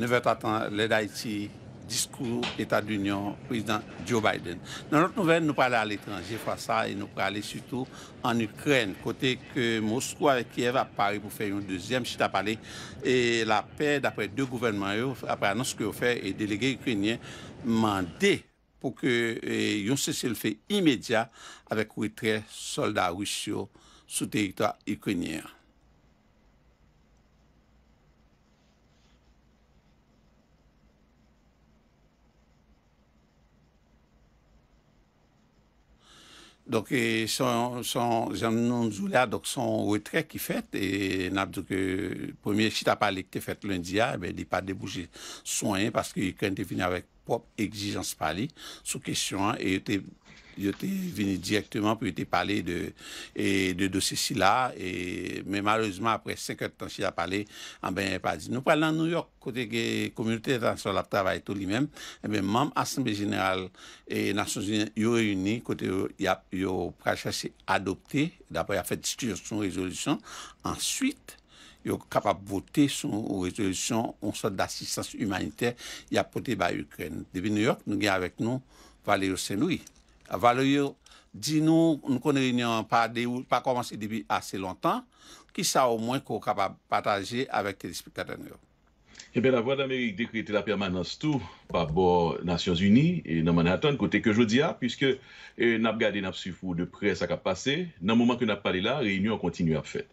9h tapant l'aide d'Haïti, discours État d'Union, président Joe Biden. Dans notre nouvelle, nous parlons à l'étranger face et nous parlons surtout en Ukraine, côté que Moscou avec Kiev à Paris pour faire une deuxième chute à parler et la paix d'après deux gouvernements, après annonce que vous fait et délégué ukrainien, mandé pou ke e, yon se se lfe imedya avek wetre solda wishyo sou terikta ikonye. Donk, e, son wetre ki fet, e napdouke, pou miye chita palik te fet lundiya, ebe li pa debouche soyen, paske ikon te vini avek Pwop egzijans pali sou kesyon an, yo te veni direktman pou yo te pali de dosisi la, men malouzman apre 50 ansi la pali, an ben yon pali. Nou pral nan Nouyok kote gen komunite lanson la travay to li men, men manm Assemble General e Lansons Unyen yo reyouni kote yo pral chase adopte, dapre ya fet diskusyon, rezolusyon, answit... yo kapap vote sou ou rezolusyon ou sot d'assistans humanitè ya pote ba Ukren. Debi New York, nou gen avèk nou, valer yo senoui. Valer yo, di nou, nou kon renyan pa de ou, pa komanse debi ase lontan, ki sa ou mwen ko kapap pataje avèk tèl espikata New York. Ebe, eh la voie d'Amerik dekri etè la permanans tou pa bo Nasyons Uni, e nan man anton kote ke jodi a, ah, pwiske eh, nap gade nap sifou de pres ak ap pase, nan mouman ke nap pale la, renyan o kontinu ap fèt.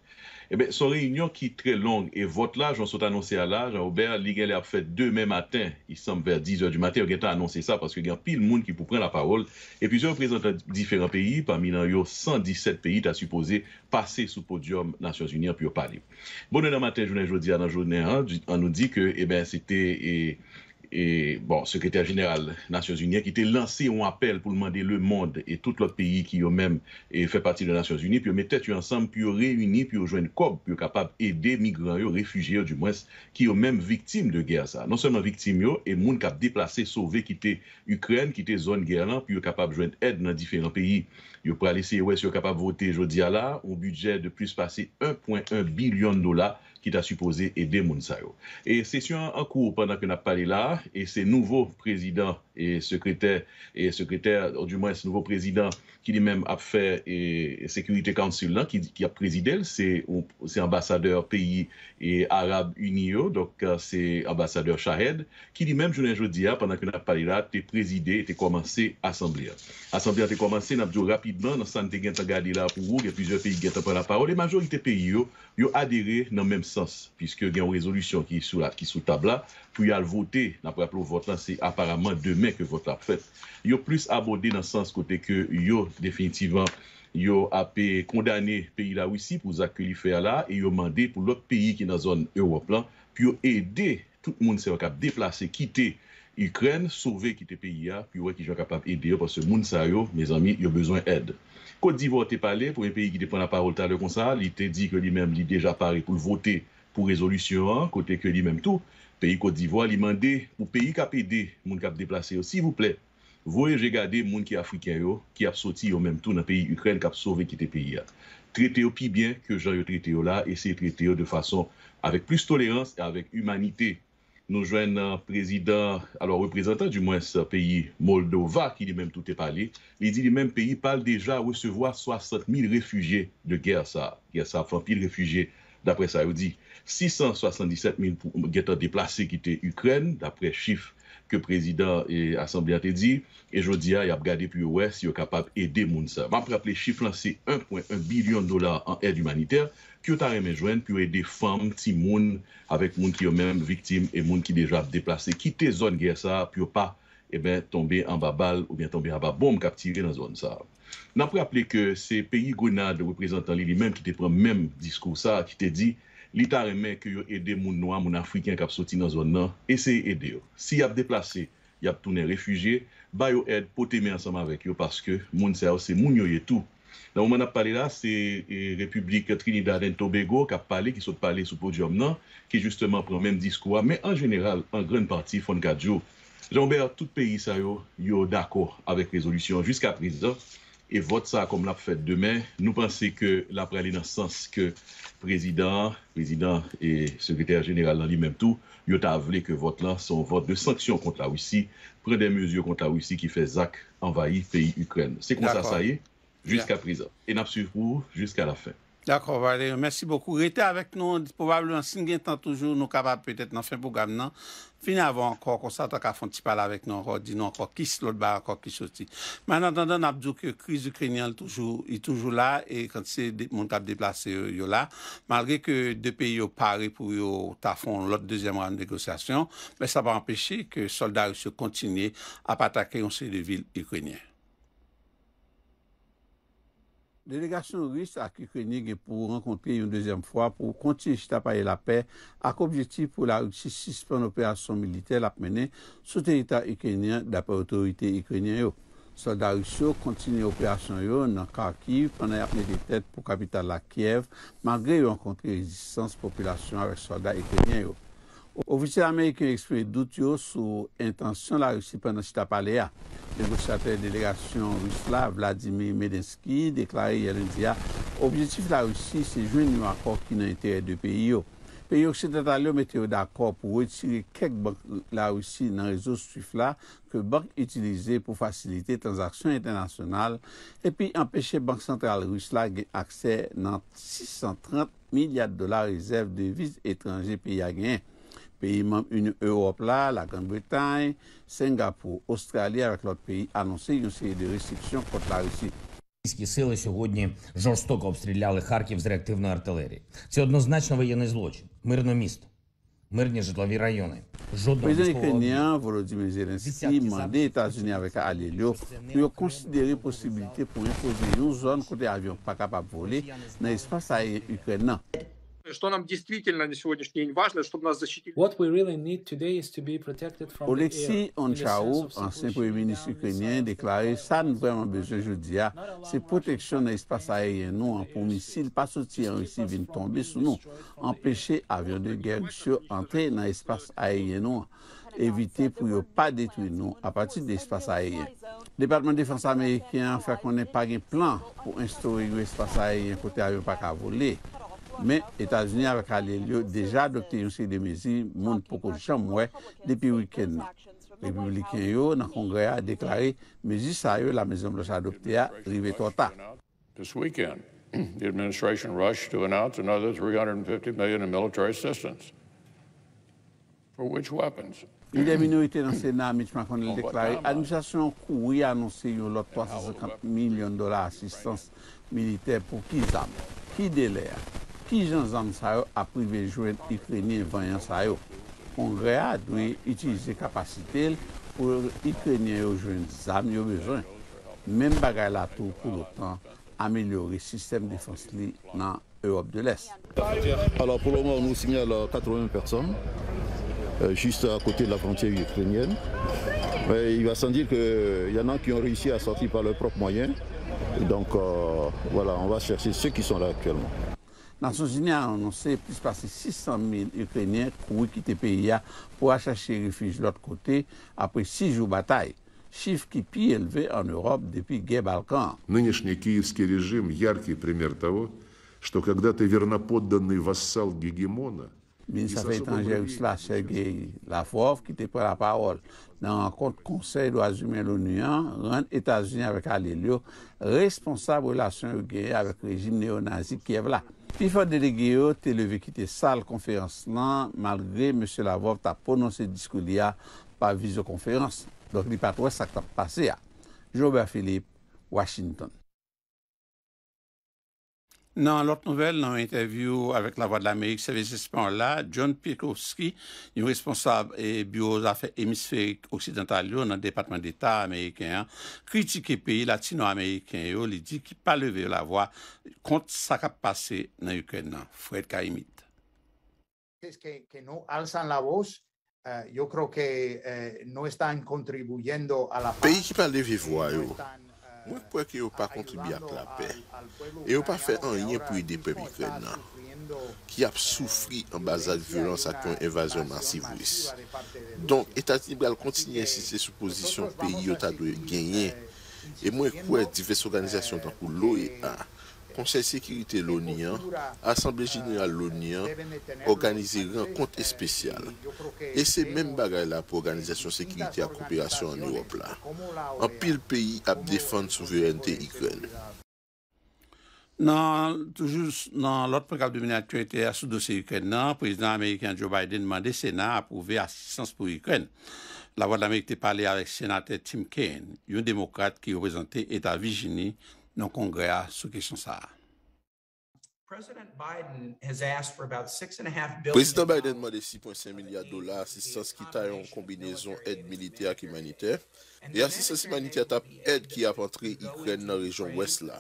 Eh bien, son réunion qui est très longue et vote là, j'en suis annoncé à l'âge, Jean-Aubert, a fait demain matin, il semble vers 10 h du matin, On a annoncé ça parce qu'il y a pile monde qui pour prendre la parole. Et plusieurs représentants de différents pays, parmi les 117 pays, t'as supposé passer sous podium Nations Unies pour parler. Bonne demain matin, journée, jeudi, à la journée, hein. on nous dit que, eh bien, c'était eh, E bon, sekretèr genèral Nasyons Unye ki te lansè yon apèl pou l'mande le mond e tout l'ot peyi ki yo mèm e fè pati de Nasyons Unye, pi yo metèt yon ansam, pi yo reyuni, pi yo jwen kob, pi yo kapab edè migran yo, refugye yo, du mwès, ki yo mèm viktim de gèr sa. Non seman viktim yo, e moun kap deplase, sove, kite Ukren, kite zon gèran, pi yo kapab jwen ed nan difèran peyi. Yo pral laisser ouais, si yo capable voter aujourd'hui, à un budget de plus passer 1.1 billion de dollars qui t'a supposé aider moun Et session en cours pendant que n'a parlé là et c'est nouveau président et secrétaire, et secrétaire ou du moins ce nouveau président qui lui-même a fait et, Sécurité Council, qui, a présidé, c'est ambassadeur pays et arabe Unio, donc euh, c'est ambassadeur Shahed, qui lui-même, je ne dis hein, pendant que nous avons parlé là, a présidé, a commencé l'Assemblée. L'Assemblée a commencé, nous avons rapidement, dans avons regardé là pour vous, il y a plusieurs pays qui ont pris la parole, et la majorité des pays ont adhéré dans le même sens, puisque il y a une résolution qui est sous la qui est sous table là, pou yal vote, nan praplo votan, se aparamant demè ke vot ap fèt. Yo plus abode nan sans kote ke yo definitivan, yo ap pe kondane peyi la wisi pou zakke li fè ala, e yo mande pou l'ot peyi ki nan zon Europe lan, pou yo ede tout moun se wak ap deplase, kite Ukren, souve kite peyi ya, pou yo wè ki jwa wak ap ap ede yo, parce moun sa yo, mè zami, yo bezwen ed. Kote di vote pale, pou yon peyi ki te pren la parol talè kon sa, li te di li mèm li deja pare pou l'vote pou rezolusyon, kote ki li mèm tou, Pays Côte d'Ivoire, il demandé au pays qui a aidé, gens qui a déplacé, s'il vous plaît, voyez, regardez les gens qui sont africains, qui ont sorti au même tout dans le pays Ukraine, qui ont sauvé qui pays. Traitez au bien que j'ai traité là, et c'est traité de façon avec plus tolérance et avec humanité. Nous jeunes président, alors représentant du moins ce pays Moldova, qui dit même tout est parlé, il dit le même pays parle déjà de recevoir 60 000 réfugiés de guerre, ça. Guerre, ça, pile réfugiés, d'après ça, il dit. 677 min pou geta deplase kite Ukren, d'apre chif ke prezident e asamblia te di, e jodi a, y ap gade pi ou es, y ap kapab ede moun sa. M'ap rappele chif lanse 1.1 bilion dolar an ed humaniter, ki yo tare men jwen, pi yo ede fam, ti moun, avek moun ki yo men, viktim, e moun ki deja deplase. Kite zon gen sa, pi yo pa, e ben, tombe an ba bal, ou ben tombe an ba bom, kap tire nan zon sa. M'ap rappele ke se peyi gwenade ou prezantan li li men, ki te pren men diskou sa, ki te di, ki te di, Li ta reme ke yo ede moun noa, moun Afriken kap soti nan zon nan, eseye ede yo. Si yap deplase, yap toune refujiye, ba yo ed poteme ansam avek yo, paske moun seyo se moun yo ye tou. Nan moun man ap pale la, se e, Republik Trinidad en Tobago kap pale, ki sot pale sou podi om nan, ki justement pran menm diskwa, men an general, an gren parti fon kaj yo. Jan ouber, tout peyi sa yo, yo dako avek rezolusyon, jiska prezant, Et vote ça comme l'a fait demain. Nous pensons que la l'innocence dans le sens que président, président et secrétaire général dans lui-même tout, il a avoué que vote là un vote de sanction contre la Russie, Prendre des mesures contre la Russie qui fait Zach envahir le pays Ukraine. C'est comme ça, ça y est, jusqu'à présent. Et n'absurde jusqu'à la fin. D'akor, wale, mersi bokou. Rete avèk nou, poubablou an sin gen tan toujou nou kapap petèt nan fin pou gam nan, fin avèk an kon sa tak a fon ti pal avèk nou, an kor di nou an kor kis, lout bar an kor kis oti. Man an tanda nabdouk, kriz ukrenyan yi toujou la, e kante se moun kap deplase euh, yo la, malge ke depè yo pare pou yo ta fon lout deuxième rande dekosasyon, men sa pa empèche ke soldat yi se kontinye apatake yon se de vil ukrenyan. Delegasyon rist ak ikrenye ge pou renkontre yon dezyenm fwa pou konti jitapaye la pe ak objektif pou la rutsi sispan operasyon milite lakmenen sou terita ikrenyen dapa otorite ikrenyen yo. Solda rutsi yo kontine operasyon yo nan kakiv panay apne de tèt pou kapital la Kiev magre yon konti rezistans populasyon avek solda ikrenyen yo. Objetiv Amerike ekspre dout yo sou intansyon la russi penan sita palea. Negosyater delegasyon russla Vladimir Medenski deklari yalendia objetiv la russi se jwen nou akor ki nan entere de peyo. Peyo se tatalyo meteo d'akor pou wetire kek bank la russi nan rezo stifla ke bank itilize pou fasilite transaksyon internasyonal epi empeshe bank sentral russla gen akse nan 630 milyard dolar rezerv devise etranje peyagyen. Pays membres Union Europe là, la Grande-Bretagne, Singapour, Australie avec l'autre pays annoncé une série de restrictions contre la Russie. Російські сили сьогодні жорстоко обстріляли Харків з реактивної артилерії. Це однозначно воєнний злочин. Мирне місто, мирні житлові райони. Жодного Ukrainien Volodymyr Zelensky mande États-Unis avec alliés yo pour considérer possibilité pour imposer une zone côté avion pas capable voler dans l'espace aérien ukrainien. What we really need today is to be protected from Oleksiy Onchao, ancien premier ministre ukrainien, déclaré, Ça nous vraiment besoin aujourd'hui, c'est protection de l'espace aérien non, en pour misil pas sortir en russi vin tombe sou Empêcher empèche avions de guerre sur entrer dans l'espace aérien éviter pour ne pas détruire nous à partir de l'espace aérien. Le département de défense américain fait qu'on n'est pas un plan pour instaurer l'espace aérien côté avion pas qu'à voler. Men, Etats-Unis avak ale li yo deja adopte yon si de mezi moun pokol chan mwe depi wiken nan. Republiken yo nan kongre a deklare mezi sa yo la mezi mloche adopte a, rivet wota. Li de minorite nan Sena, Mitch McConnell deklare, annousasyon kou wye annonsi yo lot 350 milyon dola asistans militer pou ki zame. Ki dele a? qui les zanm a privé aprive Ukrainien Ukrenyen les sa On Kongre a capacité pour kapasite pour Ukrenyen yo ukrainiens yo besoin. Même bagay la pour autant améliorer le système de li dans Europe de l'Est. Alors pour le moment, on nous signale 80 personnes euh, juste à côté de la frontière ukrainienne. Mais il va sans dire qu'il y en a qui ont réussi à sortir par leurs propres moyens. donc euh, voilà, on va chercher ceux qui sont là actuellement. Nasyon Gini a anonsè plus pase 600.000 Ukrenyen koui ki te peyi a pou a chache refuj l'ot kote apre 6 jou batay, chif ki pi eleve an Europe depi Gye Balkan. Нынешний киевский режим яркий пример того, что когда-то верноподданный вассал гегемона Ministre Faitan Jerousla, Che Gueye, Lavov, ki te pre la parol nan an kont konsey do Azoumen Lounian, ren Etats-Unis avèk Alelio, responsable ou lasyon ou Gueye avèk rejim neonazi Kiev la. Pi fò delegeyo, te leve ki te sal konferans lan, malgre M. Lavov ta pononsè diskou liya pa vizokonferans. Dok li pat wè sa k tap pase ya. Joba Filip, Washington. Nan lort nouvel nan wè intervyou avèk la vwa d'Amerik, seve jespon la, John Piekowski, yon responsab e biyozafe emisfèrik oksidental yo nan Depatman d'Etat Amerikèn, kritike peyi Latino-Amerikèn yo li di ki pa leve la vwa kont sa kap pase nan Ukwen nan, fwèd ka imit. Peyi ki pa leve vwa yo. Mwen pouè ki yo pa kontribiya prape, e yo pa fè an yon pou yon depèbik lè nan, ki ap soufri an baza di violans ak yon evazyon marsibous. Donk, Etat Libral kontinye si se sou posisyon pe yota doye genyen, e mwen pouè divers organizasyon tankou loye an. Konseil Sekirite Lounian, Assemble General Lounian, Organize Grand Compte Especial. E se men bagay la pou Organizasyon Sekirite a Kooperasyon en Europe la. An pil peyi ap defante souverante Yikwen. Nan, toujou, nan lot prekal de miniaturite a sou dosye Yikwen nan, Prezident Amerikan Joe Biden mande Senat apouve asistans pou Yikwen. La Voix d'Amerik te pale ave Senatè Tim Kaine, yon demokrate ki represente Etat Vigini, nan kongre a sou kesyon sa a. President Biden has asked for about six and a half billion dollars as a sense ki ta yon kombinezon et milite ak imanite. E ase se seman iti atap ed ki ap antre Ukren nan rejon wes la.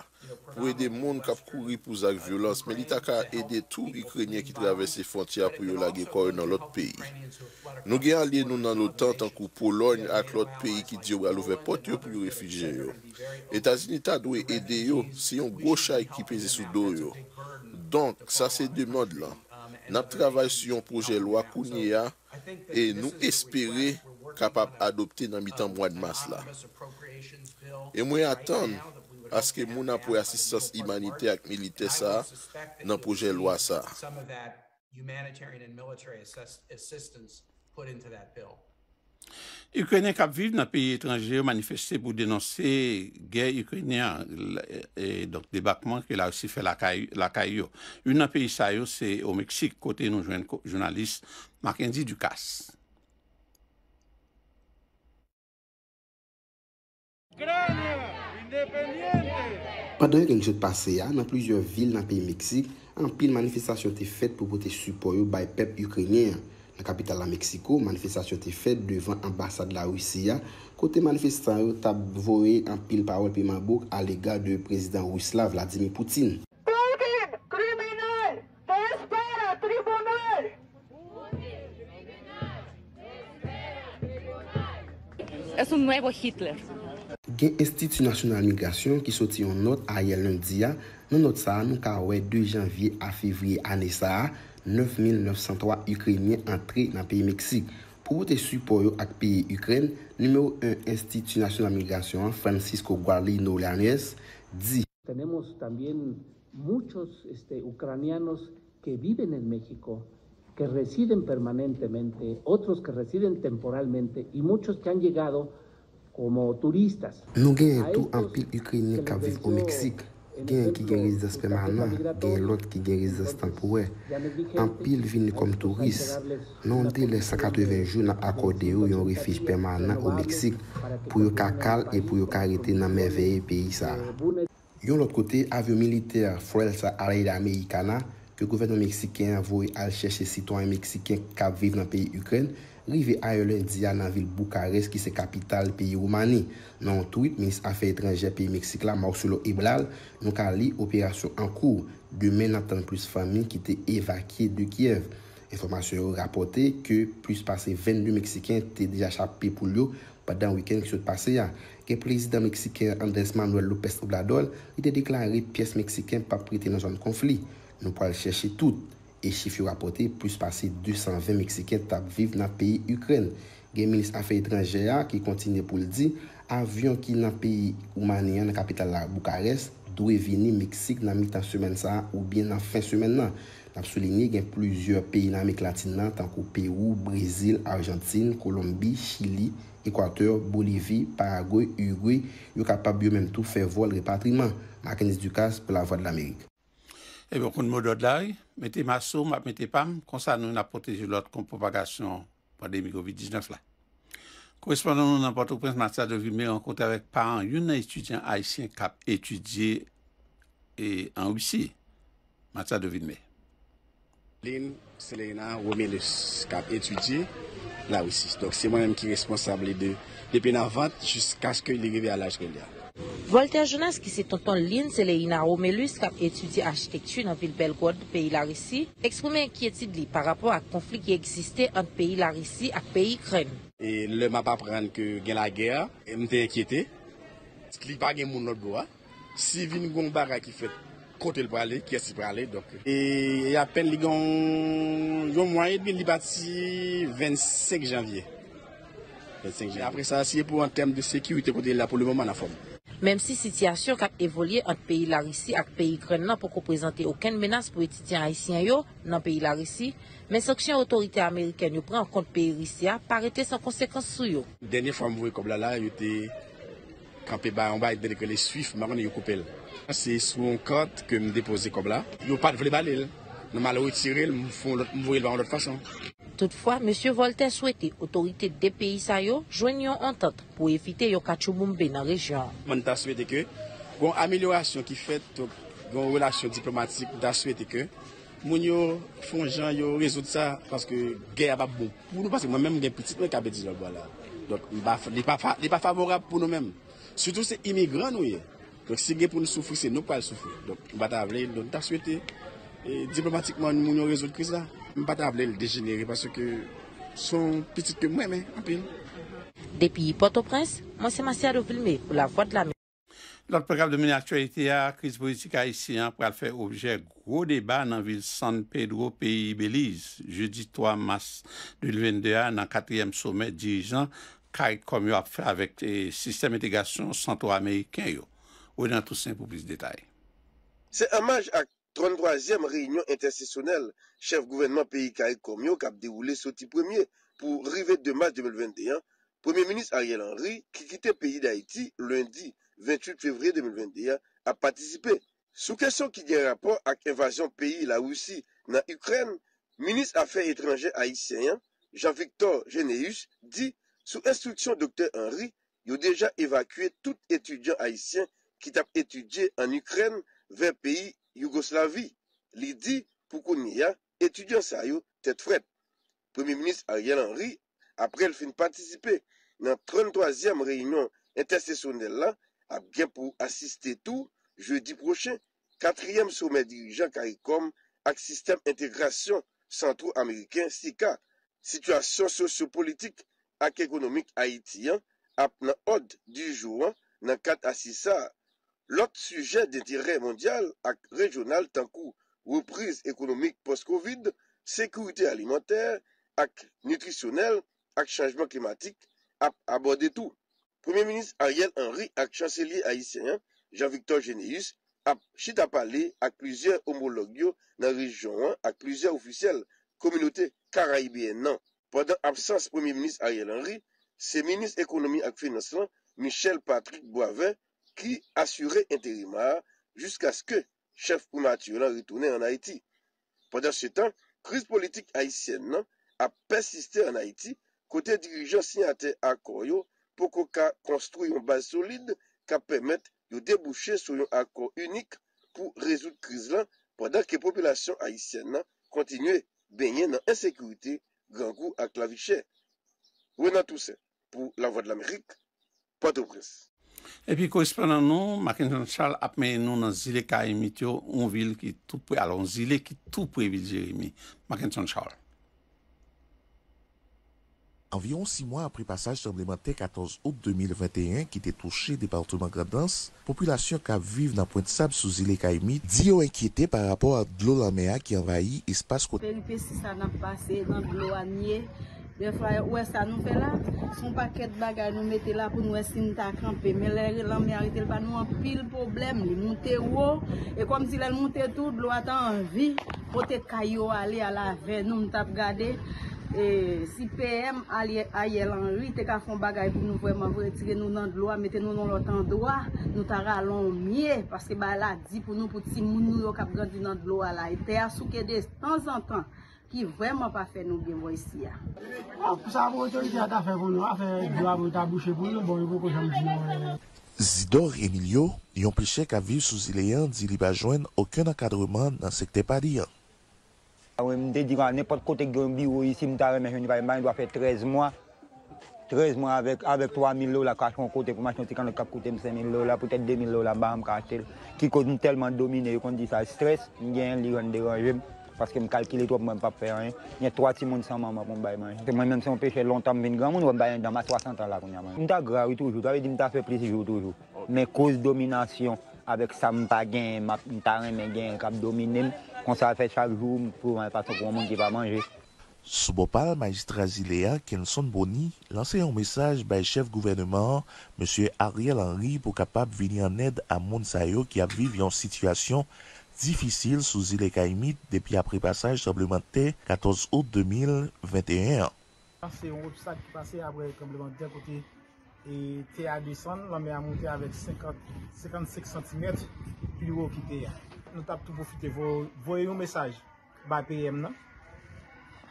Pou ede moun kap kou ripouzak violans, men ita ka ede tou Ukrenyen ki travese fontia pou yo la ge kou nan lot peyi. Nou gen alie nou nan lotan tankou Polonj ak lot peyi ki di ou alouve pot yo pou yo refijen yo. Etazinita dwe ede yo si yon gocha ekipen zesou do yo. Donk sa se demod lan. Nap travaj si yon proje lwa kou nye ya e nou espere kapap adopte nan bitan mwen mas la. E mwen atan aske moun nan pou asistans imanite ak milite sa nan pou jen lwa sa. Ukrenen kap vive nan peyi etranje manifestè pou denonse gey Ukrenen et donc debakman ke la osifè lakay yo. Un nan peyi sa yo se o Meksik kote nou jwen jounalist Makenzi Dukas. Kranja, independyente! Pwa doye genjot pase ya, nan plizyon vil nan peyi Meksik, an pil manifestasyon te fet pou pote supo yo bay pep Ukrinye. Nan kapital la Meksiko, manifestasyon te fet devan ambasade la Rusya, kote manifestasyon yo tab vowe an pil parol peyi Mabouk al lega de prezident Ruslav Vladimir Putin. Putin, kriminal! Despera, tribunal! Putin, kriminal! Despera, tribunal! Es un nuevo Hitler. Gen Institut National Migration ki soti yon not a yel lundi ya, nan not sa nou ka we 2 janvye a fevriye ane sa en 9.903 Ukrenyen antre nan peyi Meksik. Pou wote supoyo ak peyi Ukren, numero 1 Institut National Migration Francisco Gualino Lanes di. Tenemos también muchos este, ucranianos que viven en México, que residen permanentemente, otros que residen temporalmente y muchos que han llegado Nou gen yon tou anpil Ukreni kapviv o Meksik, gen yon ki gen rezidas permanent, gen yon lot ki gen rezidas tampouè, anpil vin ni kom turist, nan de le sa kato e venjou nan akode yo yon refij permanent o Meksik pou yo ka kal e pou yo ka rete nan mè veye peyi sa. Yon lot kote avyo militer frel sa aray de Amerikana, ke gouven o Meksiken voy al chèche sitouan Meksiken kapviv nan peyi Ukreni, Rive a yon lèndia nan vil Boukares ki se kapital pi Roumanie. Nan tout, Ministre Afè Etranger pi Meksik la, Morsolo Iblal, nou ka li operasyon an kou. Demè nan tan plus fami ki te evakye de Kiev. Enfomasyon rapote ke plus pase 22 Meksikien te di a chapi pou lyo padan wiken ki se pase ya. Ke Prezident Meksikien Andres Manuel Lopez Obradon, i te deklare pi es Meksikien pa prite nan zon konfli. Nou po al chèche tout. E chif yo rapote, pwis pase 220 Meksiket tap viv nan peyi Ukren. Gen menis Afey Dranjea ki kontine pou ldi, avyon ki nan peyi Omanian na kapital la Bukarest, dwe vini Meksik nan mi tan semen sa ou bien nan fin semen nan. Nap solini gen plouzyor peyi nan mik latin nan, tankou Peru, Brezil, Argentine, Kolombi, Chili, Ekwater, Bolivi, Paraguay, Uyguay, yo kapap yo menm tou fey vol repatriman. Makenis Dukas pou la vo de l'Amerik. E eh bon kon mou do dlay, mette masou, map mette pam, konsa nou na potejilot kon propagasyon pandemi COVID-19 la. Korespondon nou nan bote ou prens Matta de Vilme, an konta vek paran yon nan etudyan haisyen kap etudye en Ouissi, Matta de Vilme. Lin Selena Romelis kap etudye la Ouissi. Dok se mwen m ki responsable de pe na vat jusquas ke li rive a la jrelia. Voltaire Jonas ki se tonton lin se le ina Romelus kap etudi architektu nan vil Belgrade peyi Larissi eksponme enkyeti li par rapon ak konflik ki eksiste an peyi Larissi ak peyi Kren. E le ma pa pran ke gen la ger, e mte enkyete, li pa gen moun not goa, ah. si vin gong bara ki fet kote l prale, kese prale, e, e apen li gong yon mwaye di li bati 25 janvye. Apre sa si e pou an tem de sekiwite kote la pou le mouman la fom. Mem si sityasyon kat evolye an peyi la risi ak peyi kren nan pou kou prezante oken menas pou etityen haisyen yo nan peyi la risi, men sok chen otorite Ameriken yo pren an kont peyi risi a parete san konsekans sou yo. Denye fwa mwou e kobla la, yo te krampi bayan bayan dene ke lesuif maron e yo koupel. Se sou an kont ke mwou depoze kobla, yo pat vle balel. Nan malo e tirel, mwou e bayan lot fachan. Toutfwa, M. Voltaire souwete otorite depi sa yo jwen yon antat pou evite yon kachou moumbe nan reja. Mwen ta souwete ke, yon ameliorasyon ki fet yon relasyon diplomatik, ta souwete ke, mwen yo fonjan yo rezout sa, paske gen yon apap bo pou nou, paske mwen men mwen gen petit, mwen kabe di lor bo la. Donk, yon pa favorab pou nou men. Soutou se imigran nou ye, donk si gen pou nou soufou, se nou pal soufou. Donk, mwen ta avle, donk ta souwete, diplomatikman mwen yo rezout kriz la. M pa ta avle l degenere, paske son petit ke mwen men, anpil. Depi Port-au-Prince, Mons. Maseyadou Plimé, ou la Voix de l'Amérique. Lout program de mini-aktualite ya, kriz politika y siyan, pral fe objek gro deba nan vil San Pedro, peyi Belize. Jeudi 3 mars 2021, nan 4e sommet dirijan, karek komyo apfe avek te sistem integrasyon, santo Ameriken yo. Ou nan tout sen pou bis detay. 33èm reynyon intersesyonel, chèv gouvernement P.I.K. Komyo kap deroule soti premier pou rive de mars 2021, Premier Ministre Ariel Henry, ki kite P.I.K. lundi 28 fevri 2021, ap patisipe. Sou kesyon ki di rapor ak evasyon P.I.K. la ou si nan Ukren, Ministre Afen Etranger Haitien, Jean-Victor Genéus, di, sou instruksyon Dr. Henry, yo deja evakwe tout etudyan Haitien ki tap etudye an Ukren ven P.I.K. Yugoslavi li di pou kon ni ya etudyon sa yo tèt fred. Premier ministre Ariel Henry apre el fin patisipe nan 33e reyon interseksyonel la ap gen pou asiste tou jeudi proche. 4e soumen dirijan karikom ak sistem integrasyon santou Ameriken Sika. Sityasyon sosyo-politik ak ekonomik Haitian ap nan od di jouan nan kat asisa... Lot sujet de dirè mondial ak rejonal tan kou reprise ekonomik post-Covid, sekurite alimentè ak nutisyonèl ak chanjman klimatik ap abode tou. Premier ministre Ariel Henry ak chanselier haïsien Jean-Victor Généus ap chita palè ak plizè homologyo nan rejonan ak plizè ofisèl kominote Karaibien nan. Pendan absans Premier ministre Ariel Henry, se ministre ekonomie ak finansman Michel-Patrick Boivin ki asure interima jusqu'a skè chèf pou mati ou lan ritounè an Haiti. Pendèr se tan, kriz politik Haitienne nan a persistè an Haiti kote dirijan sinyate akor yo pou koka konstrou yon base solide ka pèmèt yon debouchè sou yon akor unik pou rezout kriz lan pendèr ke populasyon Haitienne nan kontinuè bènyè nan ensekwite gangou ak la vichè. Ouè nan tousè pou la vo de l'Amérique. Pote ou kriz. Epi kou espran an nou, Maken Chanchal apmen nou nan zile ka emityo, an zile ki tou pou evidiri mi, Maken Chanchal. Anviyon 6 mwa apri pasaj jamblemente 14 aup 2021 ki te touche departement gradans, populasyon ka vive nan point sab sou zile kaimi diyo enkyete par rapor a glou lamea ki anvayi espas kote. Pe li pe si sa nan pase nan glou anye, le fwaye oue sa nou pe la, son paket bagay nou mette la pou nou e sin ta kranpe, me lè lamea rete l pa nou anpil problem li, moute ouo, e kom si lè moute tou glou atan anvi, potet kayo ale ala ven nou mtape gade, E, si P.M. a ye lanri, te ka fon bagay pou nou vreman vretire nou nan dloa, mette nou nan lotan dloa, nou ta ralon ou mye, paske ba la di pou nou pou ti mounou yo kap gandou nan dloa la. E te asou kede tan zan tan ki vreman pa fe nou gen voy si ya. Ah, bon, eh. Zidore Emilio yon plichek aviv sou zileyan di liba jwen oken akadreman nan sekte pariyan. Je ah me dit à n'importe côté que un bureau ici, je bah, dois faire 13 mois. 13 mois avec, avec 3 000 dollars cash mon côté pour m'acheter quand je cap coûte 5 000 dollars, peut-être 2 000 dollars je bah, m'acheter. Qui cause tellement dominé, qu'on dit ça stress, je un lit dérangé parce que je calcule trop, je ne pas faire rien. Il y a trois petits monde sans maman pour me manger. Moi-même, si on pêche longtemps, je grand monde, je dans ma 60 ans là. Je suis grave toujours, je dit que je fait plaisir toujours. Mais cause domination, Avek sa mta gen, mta ren men gen kap domine, kon sa fè chal jou pou mwen fason pou mwen ki pa manje. Sou bopal, majistre Azilea, Ken Sonboni, lanse yon mesaj bay chef gouvennement, Monsie Ariel Henry pou kapap vini an ed a moun sayo ki ap viv yon situasyon difisil sou zile ka imit depi apre pasaj sa blemante 14 ao 2021. E te a disan, la mè a moun te avèk 55 cm pli wò ki te a. Nou tap tou poufite. Voye yon mesaj ba pèyèm nan.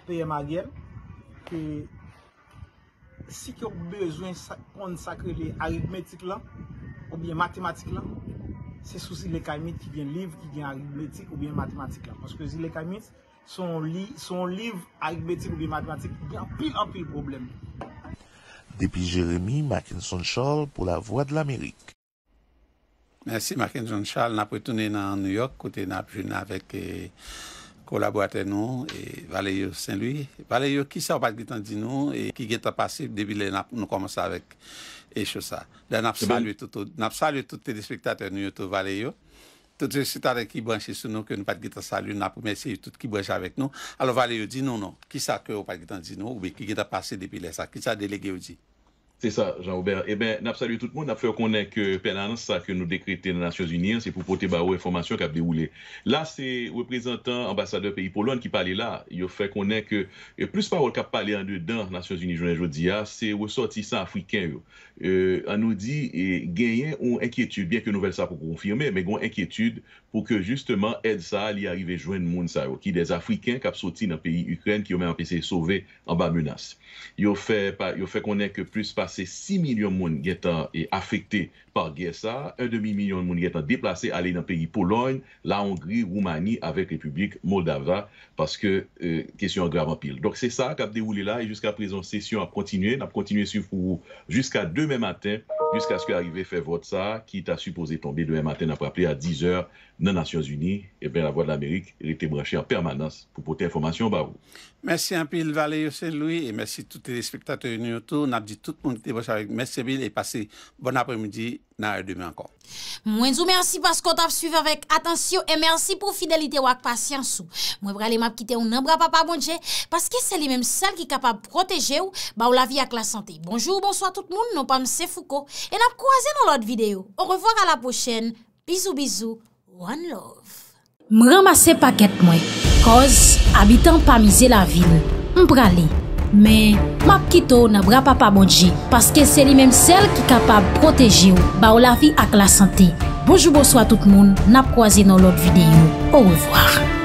Pèyèm a gèl. Ke si ki yon bezwen konsakre li aritmetik lan ou biye matematik lan se sou si lekamit ki gen liv, ki gen aritmetik ou biye matematik lan. Koske si lekamit son liv aritmetik ou biye matematik gen pli an pli problem. Depuis Jérémy Mackinson Charles pour la Voix de l'Amérique. Merci Mackinson Charles. Nous retourné dans New York, côté nous avec eh, collaborateur nous et Valéo Saint-Louis. Valéo, qui s'est pas dit nous et qui est passé depuis que nous commençons avec et ça. Nous saluons tous les téléspectateurs nous Valéo. Tout rejitare ki bwenche sou nou ke nou pat gita salu na pou mesye yu tout ki bwenche avek nou. Alo vale yu di nou nou, ki sa ke ou pat gita di nou ou be ki gita pase depi le sa, ki sa delege yu di. C'est ça, Jean-Aubert. Eh ben, nap salu tout le monde, nap fèk konen ke penan sa ke nou dekrete nan Nasyons-Unis, an se pou pote ba ou informasyon kap de ou le. La, se reprezentan ambassadeur peyi Polon ki pale la, yo fèk konen ke plus parol kap pale an de dan Nasyons-Unis jounen joudi ya, se wè sorti sa Afriken yo. An nou di, genyen ou enkyetude, bien ke nouvel sa pou konfirme, men goun enkyetude pou ke justeman ed sa li arrive jwen moun sa yo, ki des Afriken kap sorti nan peyi Ukren ki yo men apese sove an ba men C'est 6 millions de monde qui sont affectées par guerre Un demi million de monde qui sont déplacés aller dans le pays Pologne, la Hongrie, Roumanie avec la République Moldava parce que euh, question grave en pile. Donc c'est ça qui a déroulé là et jusqu'à présent session a continué, on a continué sur vous jusqu'à demain matin jusqu'à ce qu'arrive fait votre ça qui est supposé tomber demain matin a appelé à 10h dans les Nations Unies et eh bien la voix de l'Amérique était branchée en permanence pour porter information bah vous. Bon mersi anpil vale yose loui, e mersi toute le spektator yon yotou, nap di tout moun tebos avik mersi sebil, e pasi bon apremidi nan e demen ankon. Mwen zou mersi paskot ap suiv avik, atensyon, e mersi pou fidelite wak pasyansou. Mwen brale m ap kite ou nan bra pa pa mounje, paske se li menm sel ki kapab proteje ou, ba ou la vi ak la sante. Bonjou, bonso a tout moun, non pa mse fouko, e nap kouazen an lot videyo. Ou revwara la pochen, bizou bizou, one love. M ramase paket mwen, koz abitan pa mize la vil, m prale. Men, map kito nan bra papa modji, paske se li menm sel ki kapab proteji ou, ba ou la vi ak la sante. Bojoubo swa tout moun, nap kwa zi nan lot videyo. Ou revoar.